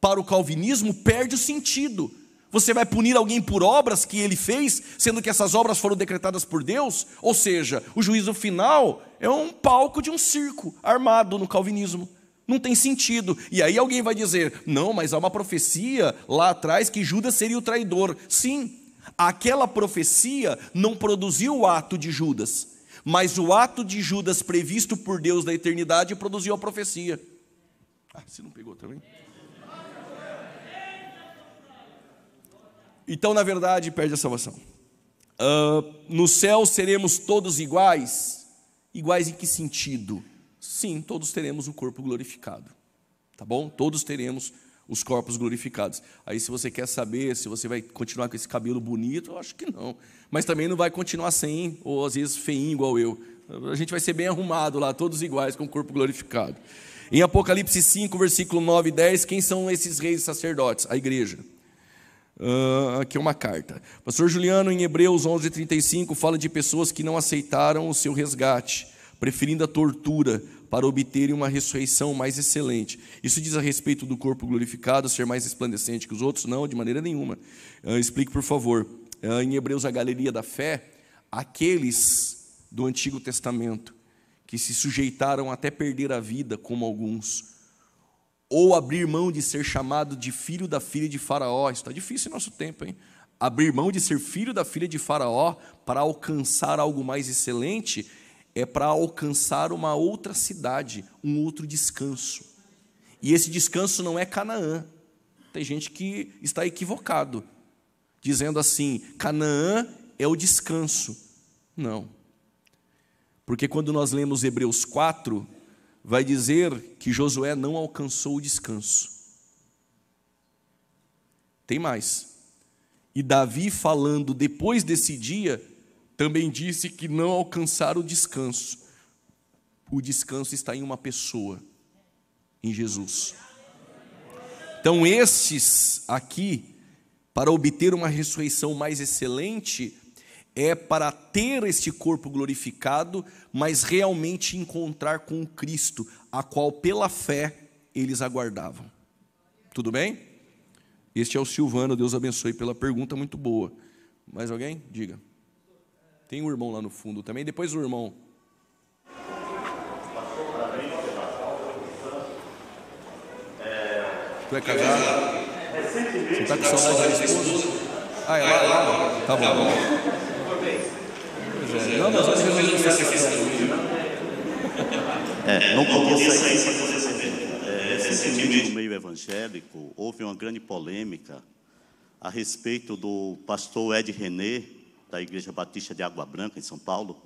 Speaker 1: para o calvinismo perde o sentido, você vai punir alguém por obras que ele fez, sendo que essas obras foram decretadas por Deus? Ou seja, o juízo final é um palco de um circo armado no calvinismo. Não tem sentido. E aí alguém vai dizer: não, mas há uma profecia lá atrás que Judas seria o traidor. Sim, aquela profecia não produziu o ato de Judas, mas o ato de Judas previsto por Deus da eternidade produziu a profecia. Ah, se não pegou também? então na verdade perde a salvação. Uh, no céu seremos todos iguais? Iguais em que sentido? Sim, todos teremos um corpo glorificado, tá bom? Todos teremos os corpos glorificados. Aí, se você quer saber se você vai continuar com esse cabelo bonito, eu acho que não. Mas também não vai continuar sem, ou às vezes feinho igual eu. A gente vai ser bem arrumado lá, todos iguais, com o corpo glorificado. Em Apocalipse 5, versículo 9 e 10, quem são esses reis e sacerdotes? A igreja. Uh, aqui é uma carta. Pastor Juliano, em Hebreus 11:35 fala de pessoas que não aceitaram o seu resgate, preferindo a tortura para obterem uma ressurreição mais excelente. Isso diz a respeito do corpo glorificado ser mais resplandecente que os outros? Não, de maneira nenhuma. Uh, explique, por favor. Uh, em Hebreus, a galeria da fé, aqueles do Antigo Testamento que se sujeitaram até perder a vida, como alguns, ou abrir mão de ser chamado de filho da filha de Faraó. Isso está difícil em nosso tempo, hein? Abrir mão de ser filho da filha de Faraó para alcançar algo mais excelente é para alcançar uma outra cidade, um outro descanso. E esse descanso não é Canaã. Tem gente que está equivocado, dizendo assim: Canaã é o descanso. Não. Porque quando nós lemos Hebreus 4, vai dizer que Josué não alcançou o descanso. Tem mais. E Davi, falando depois desse dia, também disse que não alcançaram o descanso. O descanso está em uma pessoa, em Jesus. Então, esses aqui, para obter uma ressurreição mais excelente, é para ter este corpo glorificado, mas realmente encontrar com Cristo, a qual pela fé eles aguardavam. Tudo bem? Este é o Silvano, Deus abençoe pela pergunta, muito boa. Mais alguém? Diga. Tem um irmão lá no fundo também, depois o irmão. Tu é casado? Você está com saudade da esposa? Ah, é lá, lá? Tá bom. Tá é. Não, mas às vezes não sei se é, não podia sair sem poder ser Recentemente, no meio evangélico, houve uma grande polêmica a respeito do pastor Ed René, da Igreja Batista de Água Branca, em São Paulo,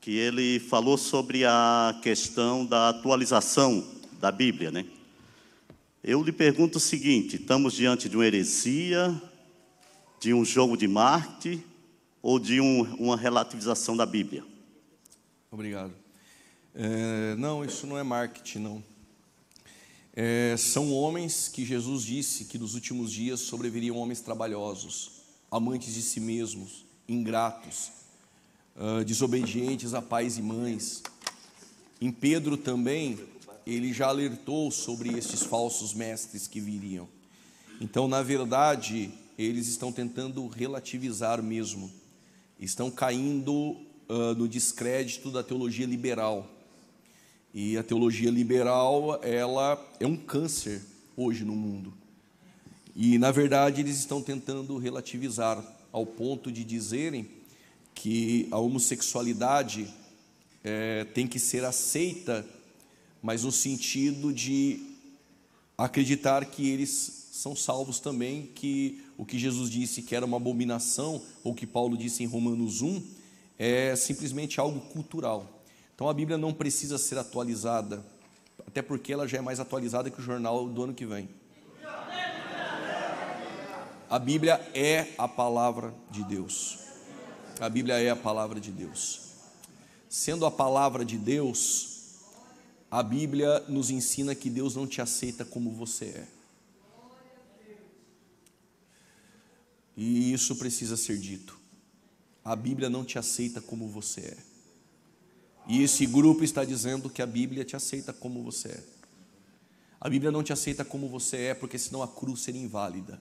Speaker 1: que ele falou sobre a questão da atualização da Bíblia, né? Eu lhe pergunto o seguinte: estamos diante de uma heresia, de um jogo de Marte, ou de um, uma relativização da Bíblia? Obrigado. É, não, isso não é marketing, não. É, são homens que Jesus disse que nos últimos dias sobreviriam homens trabalhosos, amantes de si mesmos, ingratos, uh, desobedientes a pais e mães. Em Pedro também, ele já alertou sobre esses falsos mestres que viriam. Então, na verdade, eles estão tentando relativizar mesmo estão caindo uh, no descrédito da teologia liberal. E a teologia liberal, ela é um câncer hoje no mundo. E na verdade, eles estão tentando relativizar ao ponto de dizerem que a homossexualidade é, tem que ser aceita, mas no sentido de acreditar que eles são salvos também, que o que Jesus disse que era uma abominação, ou que Paulo disse em Romanos 1, é simplesmente algo cultural. Então a Bíblia não precisa ser atualizada, até porque ela já é mais atualizada que o jornal do ano que vem. A Bíblia é a palavra de Deus. A Bíblia é a palavra de Deus. Sendo a palavra de Deus, a Bíblia nos ensina que Deus não te aceita como você é. E isso precisa ser dito. A Bíblia não te aceita como você é. E esse grupo está dizendo que a Bíblia te aceita como você é. A Bíblia não te aceita como você é, porque senão a cruz seria inválida.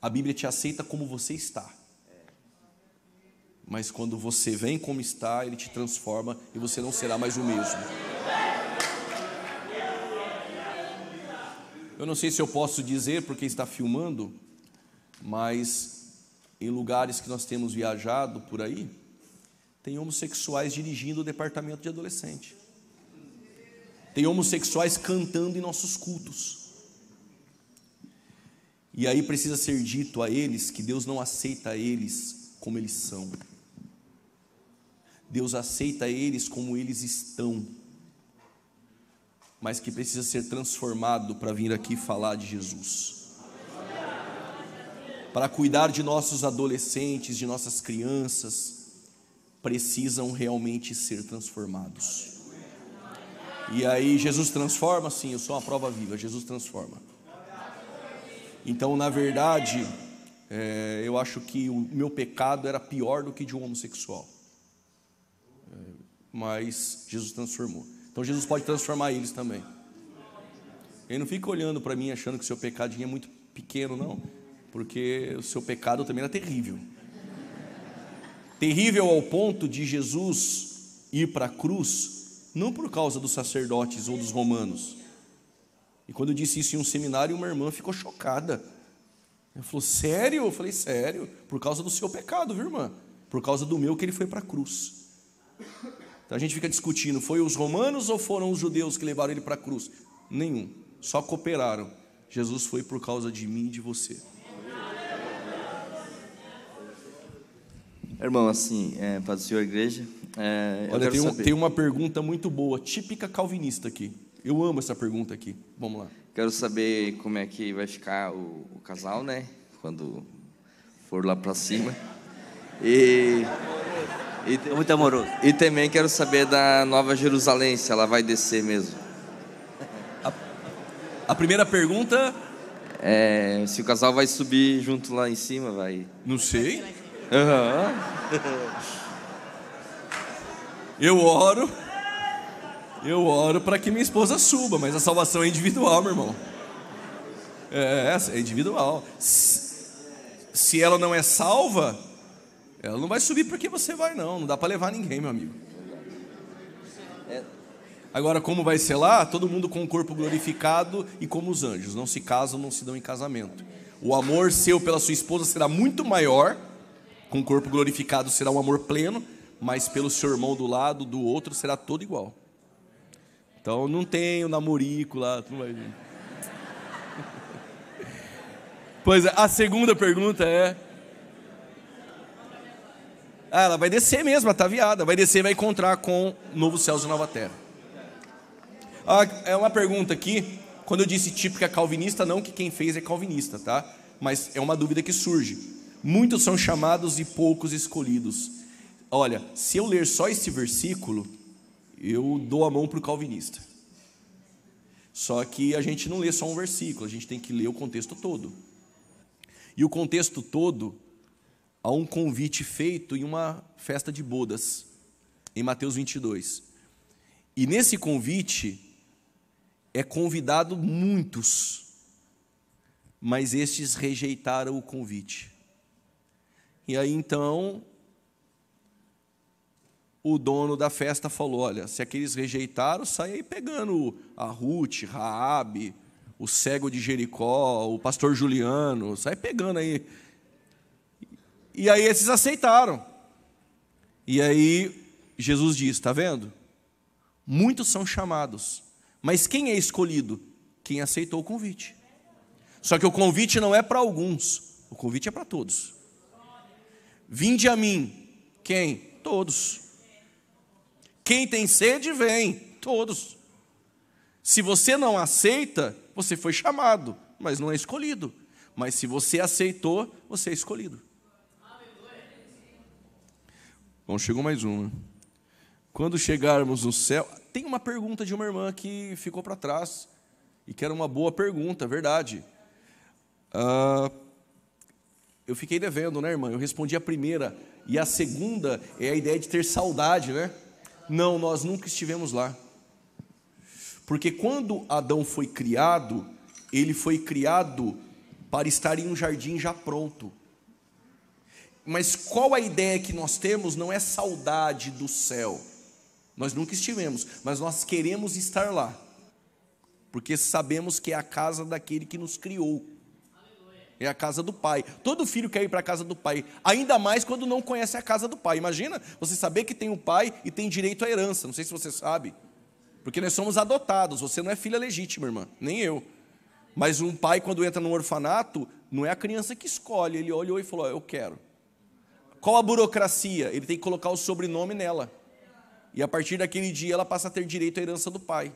Speaker 1: A Bíblia te aceita como você está. Mas quando você vem como está, ele te transforma e você não será mais o mesmo. Eu não sei se eu posso dizer porque está filmando, mas em lugares que nós temos viajado por aí, tem homossexuais dirigindo o departamento de adolescente. Tem homossexuais cantando em nossos cultos. E aí precisa ser dito a eles que Deus não aceita eles como eles são. Deus aceita eles como eles estão mas que precisa ser transformado para vir aqui falar de Jesus. Para cuidar de nossos adolescentes, de nossas crianças, precisam realmente ser transformados. E aí Jesus transforma, sim, eu sou uma prova viva, Jesus transforma. Então, na verdade, é, eu acho que o meu pecado era pior do que de um homossexual. É, mas Jesus transformou. Então Jesus pode transformar eles também. Ele não fica olhando para mim achando que o seu pecadinho é muito pequeno, não. Porque o seu pecado também era terrível. terrível ao ponto de Jesus ir para a cruz, não por causa dos sacerdotes ou dos romanos. E quando eu disse isso em um seminário, uma irmã ficou chocada. Ela falou: Sério? Eu falei: Sério, por causa do seu pecado, viu, irmã? Por causa do meu que ele foi para a cruz. Então a gente fica discutindo: foi os romanos ou foram os judeus que levaram ele para a cruz? Nenhum, só cooperaram. Jesus foi por causa de mim e de você. Irmão, assim, é, para o senhor igreja. É, Olha, tem, um, tem uma pergunta muito boa, típica calvinista aqui. Eu amo essa pergunta aqui. Vamos lá. Quero saber como é que vai ficar o, o casal, né? Quando for lá para cima. E e, muito amoroso. E também quero saber da Nova Jerusalém, se ela vai descer mesmo. A, a primeira pergunta. É, se o casal vai subir junto lá em cima, vai. Não sei. Uhum. Eu oro. Eu oro para que minha esposa suba, mas a salvação é individual, meu irmão. É, é, é individual. Se ela não é salva, ela não vai subir porque você vai, não. Não dá para levar ninguém, meu amigo. É. Agora, como vai ser lá? Todo mundo com o corpo glorificado e como os anjos. Não se casam, não se dão em casamento. O amor seu pela sua esposa será muito maior. Com o corpo glorificado será um amor pleno. Mas pelo seu irmão do lado, do outro, será todo igual. Então, não tem o namorico lá. Tu vai <laughs> Pois é, a segunda pergunta é ah, ela vai descer mesmo, ela está viada. Vai descer e vai encontrar com novos céus e nova terra. Ah, é uma pergunta aqui. Quando eu disse típica calvinista, não que quem fez é calvinista, tá? Mas é uma dúvida que surge. Muitos são chamados e poucos escolhidos. Olha, se eu ler só este versículo, eu dou a mão para o calvinista. Só que a gente não lê só um versículo, a gente tem que ler o contexto todo. E o contexto todo a um convite feito em uma festa de bodas, em Mateus 22. E nesse convite é convidado muitos, mas estes rejeitaram o convite. E aí então o dono da festa falou: Olha, se aqueles rejeitaram, sai aí pegando a Ruth, Raabe, o cego de Jericó, o pastor Juliano, sai pegando aí e aí esses aceitaram. E aí Jesus diz: está vendo? Muitos são chamados, mas quem é escolhido? Quem aceitou o convite. Só que o convite não é para alguns, o convite é para todos. Vinde a mim. Quem? Todos. Quem tem sede, vem. Todos. Se você não aceita, você foi chamado, mas não é escolhido. Mas se você aceitou, você é escolhido. Bom, chegou mais uma. Né? Quando chegarmos no céu. Tem uma pergunta de uma irmã que ficou para trás e que era uma boa pergunta, verdade. Ah, eu fiquei devendo, né, irmã? Eu respondi a primeira. E a segunda é a ideia de ter saudade, né? Não, nós nunca estivemos lá. Porque quando Adão foi criado, ele foi criado para estar em um jardim já pronto. Mas qual a ideia que nós temos não é saudade do céu. Nós nunca estivemos, mas nós queremos estar lá. Porque sabemos que é a casa daquele que nos criou. É a casa do pai. Todo filho quer ir para a casa do pai, ainda mais quando não conhece a casa do pai. Imagina você saber que tem um pai e tem direito à herança. Não sei se você sabe. Porque nós somos adotados, você não é filha legítima, irmã, nem eu. Mas um pai, quando entra num orfanato, não é a criança que escolhe, ele olhou e falou: oh, Eu quero. Qual a burocracia? Ele tem que colocar o sobrenome nela. E a partir daquele dia ela passa a ter direito à herança do pai.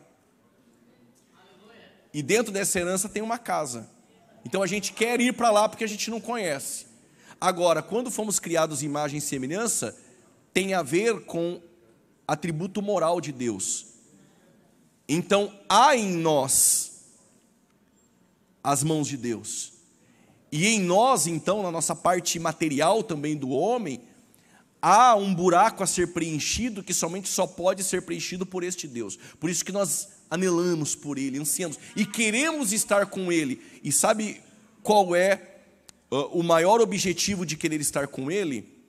Speaker 1: E dentro dessa herança tem uma casa. Então a gente quer ir para lá porque a gente não conhece. Agora, quando fomos criados em imagem e semelhança, tem a ver com atributo moral de Deus. Então há em nós as mãos de Deus. E em nós, então, na nossa parte material também do homem, há um buraco a ser preenchido que somente só pode ser preenchido por este Deus. Por isso que nós anelamos por Ele, ansiamos e queremos estar com Ele. E sabe qual é uh, o maior objetivo de querer estar com Ele?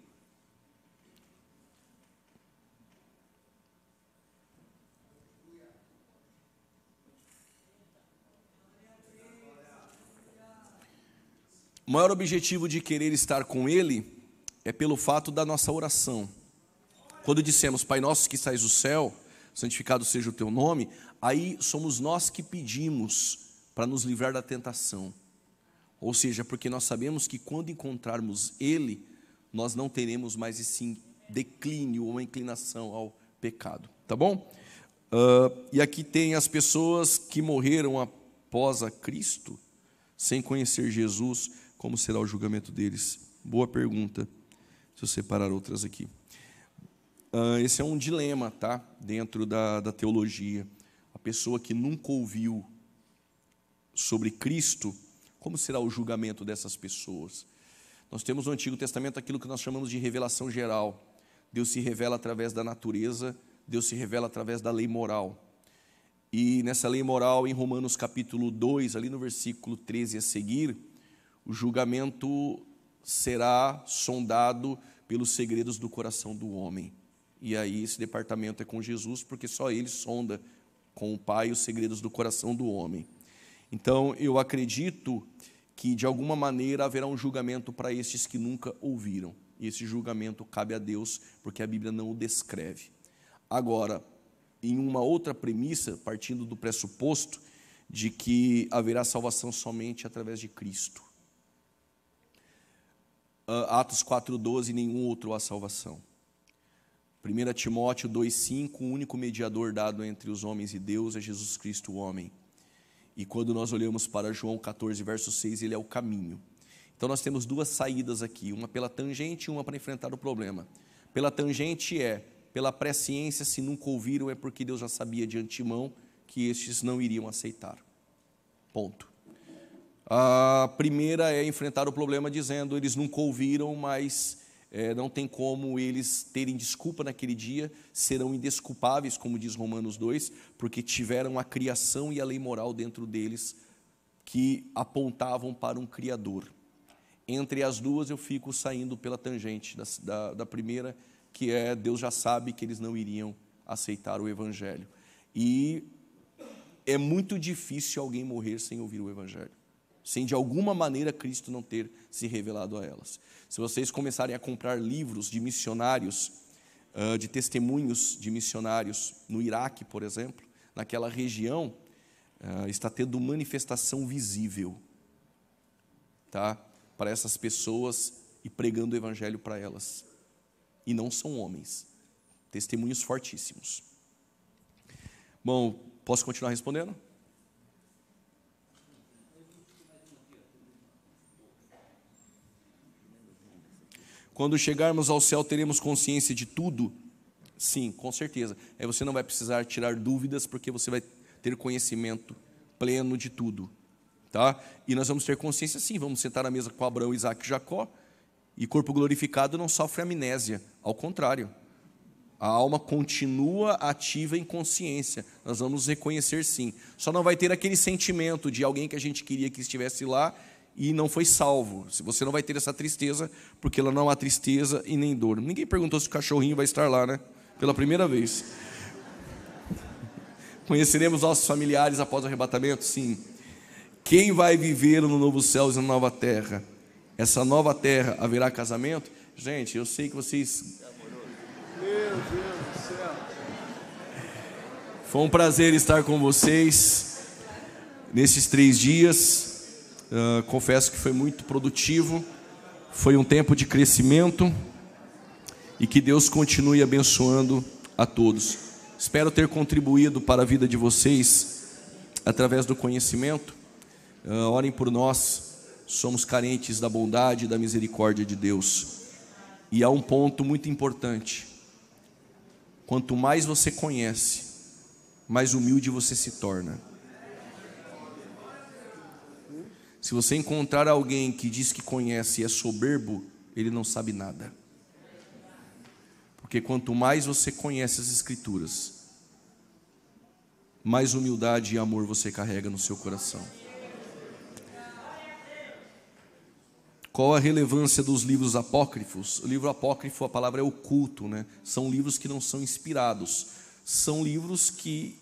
Speaker 1: O maior objetivo de querer estar com Ele é pelo fato da nossa oração. Quando dissemos, Pai nosso que sais do céu, santificado seja o teu nome, aí somos nós que pedimos para nos livrar da tentação. Ou seja, porque nós sabemos que quando encontrarmos Ele, nós não teremos mais esse declínio ou inclinação ao pecado. Tá bom? Uh, e aqui tem as pessoas que morreram após a Cristo, sem conhecer Jesus, como será o julgamento deles? Boa pergunta, se eu separar outras aqui. Uh, esse é um dilema, tá? Dentro da, da teologia. A pessoa que nunca ouviu sobre Cristo, como será o julgamento dessas pessoas? Nós temos no Antigo Testamento aquilo que nós chamamos de revelação geral. Deus se revela através da natureza, Deus se revela através da lei moral. E nessa lei moral, em Romanos capítulo 2, ali no versículo 13 a seguir, o julgamento será sondado pelos segredos do coração do homem. E aí esse departamento é com Jesus, porque só ele sonda com o Pai os segredos do coração do homem. Então, eu acredito que de alguma maneira haverá um julgamento para estes que nunca ouviram. E esse julgamento cabe a Deus, porque a Bíblia não o descreve. Agora, em uma outra premissa, partindo do pressuposto de que haverá salvação somente através de Cristo. Ah, Atos 4,12, nenhum outro há salvação. 1 Timóteo 2,5, o único mediador dado entre os homens e Deus é Jesus Cristo, o homem. E quando nós olhamos para João 14, verso 6, ele é o caminho. Então nós temos duas saídas aqui, uma pela tangente e uma para enfrentar o problema. Pela tangente é, pela presciência, se nunca ouviram, é porque Deus já sabia de antemão que estes não iriam aceitar. Ponto. A primeira é enfrentar o problema dizendo: eles nunca ouviram, mas é, não tem como eles terem desculpa naquele dia, serão indesculpáveis, como diz Romanos 2, porque tiveram a criação e a lei moral dentro deles que apontavam para um Criador. Entre as duas, eu fico saindo pela tangente da, da, da primeira, que é Deus já sabe que eles não iriam aceitar o Evangelho. E é muito difícil alguém morrer sem ouvir o Evangelho sem de alguma maneira Cristo não ter se revelado a elas. Se vocês começarem a comprar livros de missionários, ah, de testemunhos de missionários no Iraque, por exemplo, naquela região, ah, está tendo manifestação visível tá? para essas pessoas e pregando o Evangelho para elas. E não são homens. Testemunhos fortíssimos. Bom, posso continuar respondendo? Quando chegarmos ao céu, teremos consciência de tudo? Sim, com certeza. Aí você não vai precisar tirar dúvidas, porque você vai ter conhecimento pleno de tudo. Tá? E nós vamos ter consciência, sim, vamos sentar à mesa com Abraão, Isaac e Jacó, e corpo glorificado não sofre amnésia, ao contrário. A alma continua ativa em consciência. Nós vamos reconhecer sim. Só não vai ter aquele sentimento de alguém que a gente queria que estivesse lá e não foi salvo. Se Você não vai ter essa tristeza, porque ela não há tristeza e nem dor. Ninguém perguntou se o cachorrinho vai estar lá, né? Pela primeira vez. <laughs> Conheceremos nossos familiares após o arrebatamento? Sim. Quem vai viver no novo céu e na nova terra? Essa nova terra haverá casamento? Gente, eu sei que vocês. Meu Deus do céu. Foi um prazer estar com vocês nesses três dias. Uh, confesso que foi muito produtivo, foi um tempo de crescimento e que Deus continue abençoando a todos. Espero ter contribuído para a vida de vocês através do conhecimento. Uh, orem por nós, somos carentes da bondade e da misericórdia de Deus. E há um ponto muito importante: quanto mais você conhece, mais humilde você se torna. Se você encontrar alguém que diz que conhece e é soberbo, ele não sabe nada. Porque quanto mais você conhece as Escrituras, mais humildade e amor você carrega no seu coração. Qual a relevância dos livros apócrifos? O livro apócrifo, a palavra é oculto, né? São livros que não são inspirados. São livros que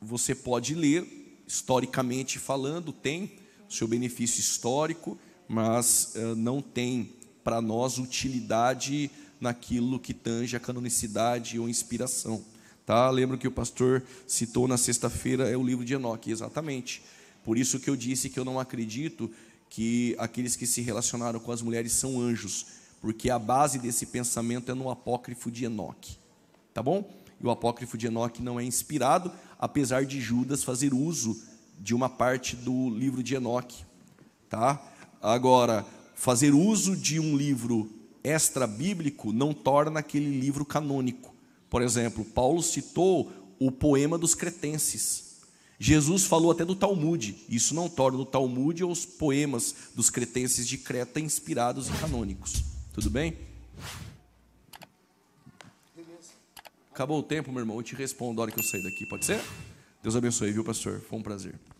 Speaker 1: você pode ler, historicamente falando, tem seu benefício histórico, mas uh, não tem para nós utilidade naquilo que tange a canonicidade ou inspiração. Tá? Lembro que o pastor citou na sexta-feira é o livro de Enoque, exatamente. Por isso que eu disse que eu não acredito que aqueles que se relacionaram com as mulheres são anjos, porque a base desse pensamento é no apócrifo de Enoque. Tá bom? E o apócrifo de Enoque não é inspirado, apesar de Judas fazer uso de uma parte do livro de Enoque, tá? Agora, fazer uso de um livro extra bíblico não torna aquele livro canônico. Por exemplo, Paulo citou o poema dos cretenses. Jesus falou até do Talmud. Isso não torna o Talmud ou os poemas dos cretenses de Creta inspirados e canônicos. Tudo bem? Acabou o tempo, meu irmão. Eu te respondo a hora que eu sair daqui. Pode ser? Deus abençoe, viu, pastor? Foi um prazer.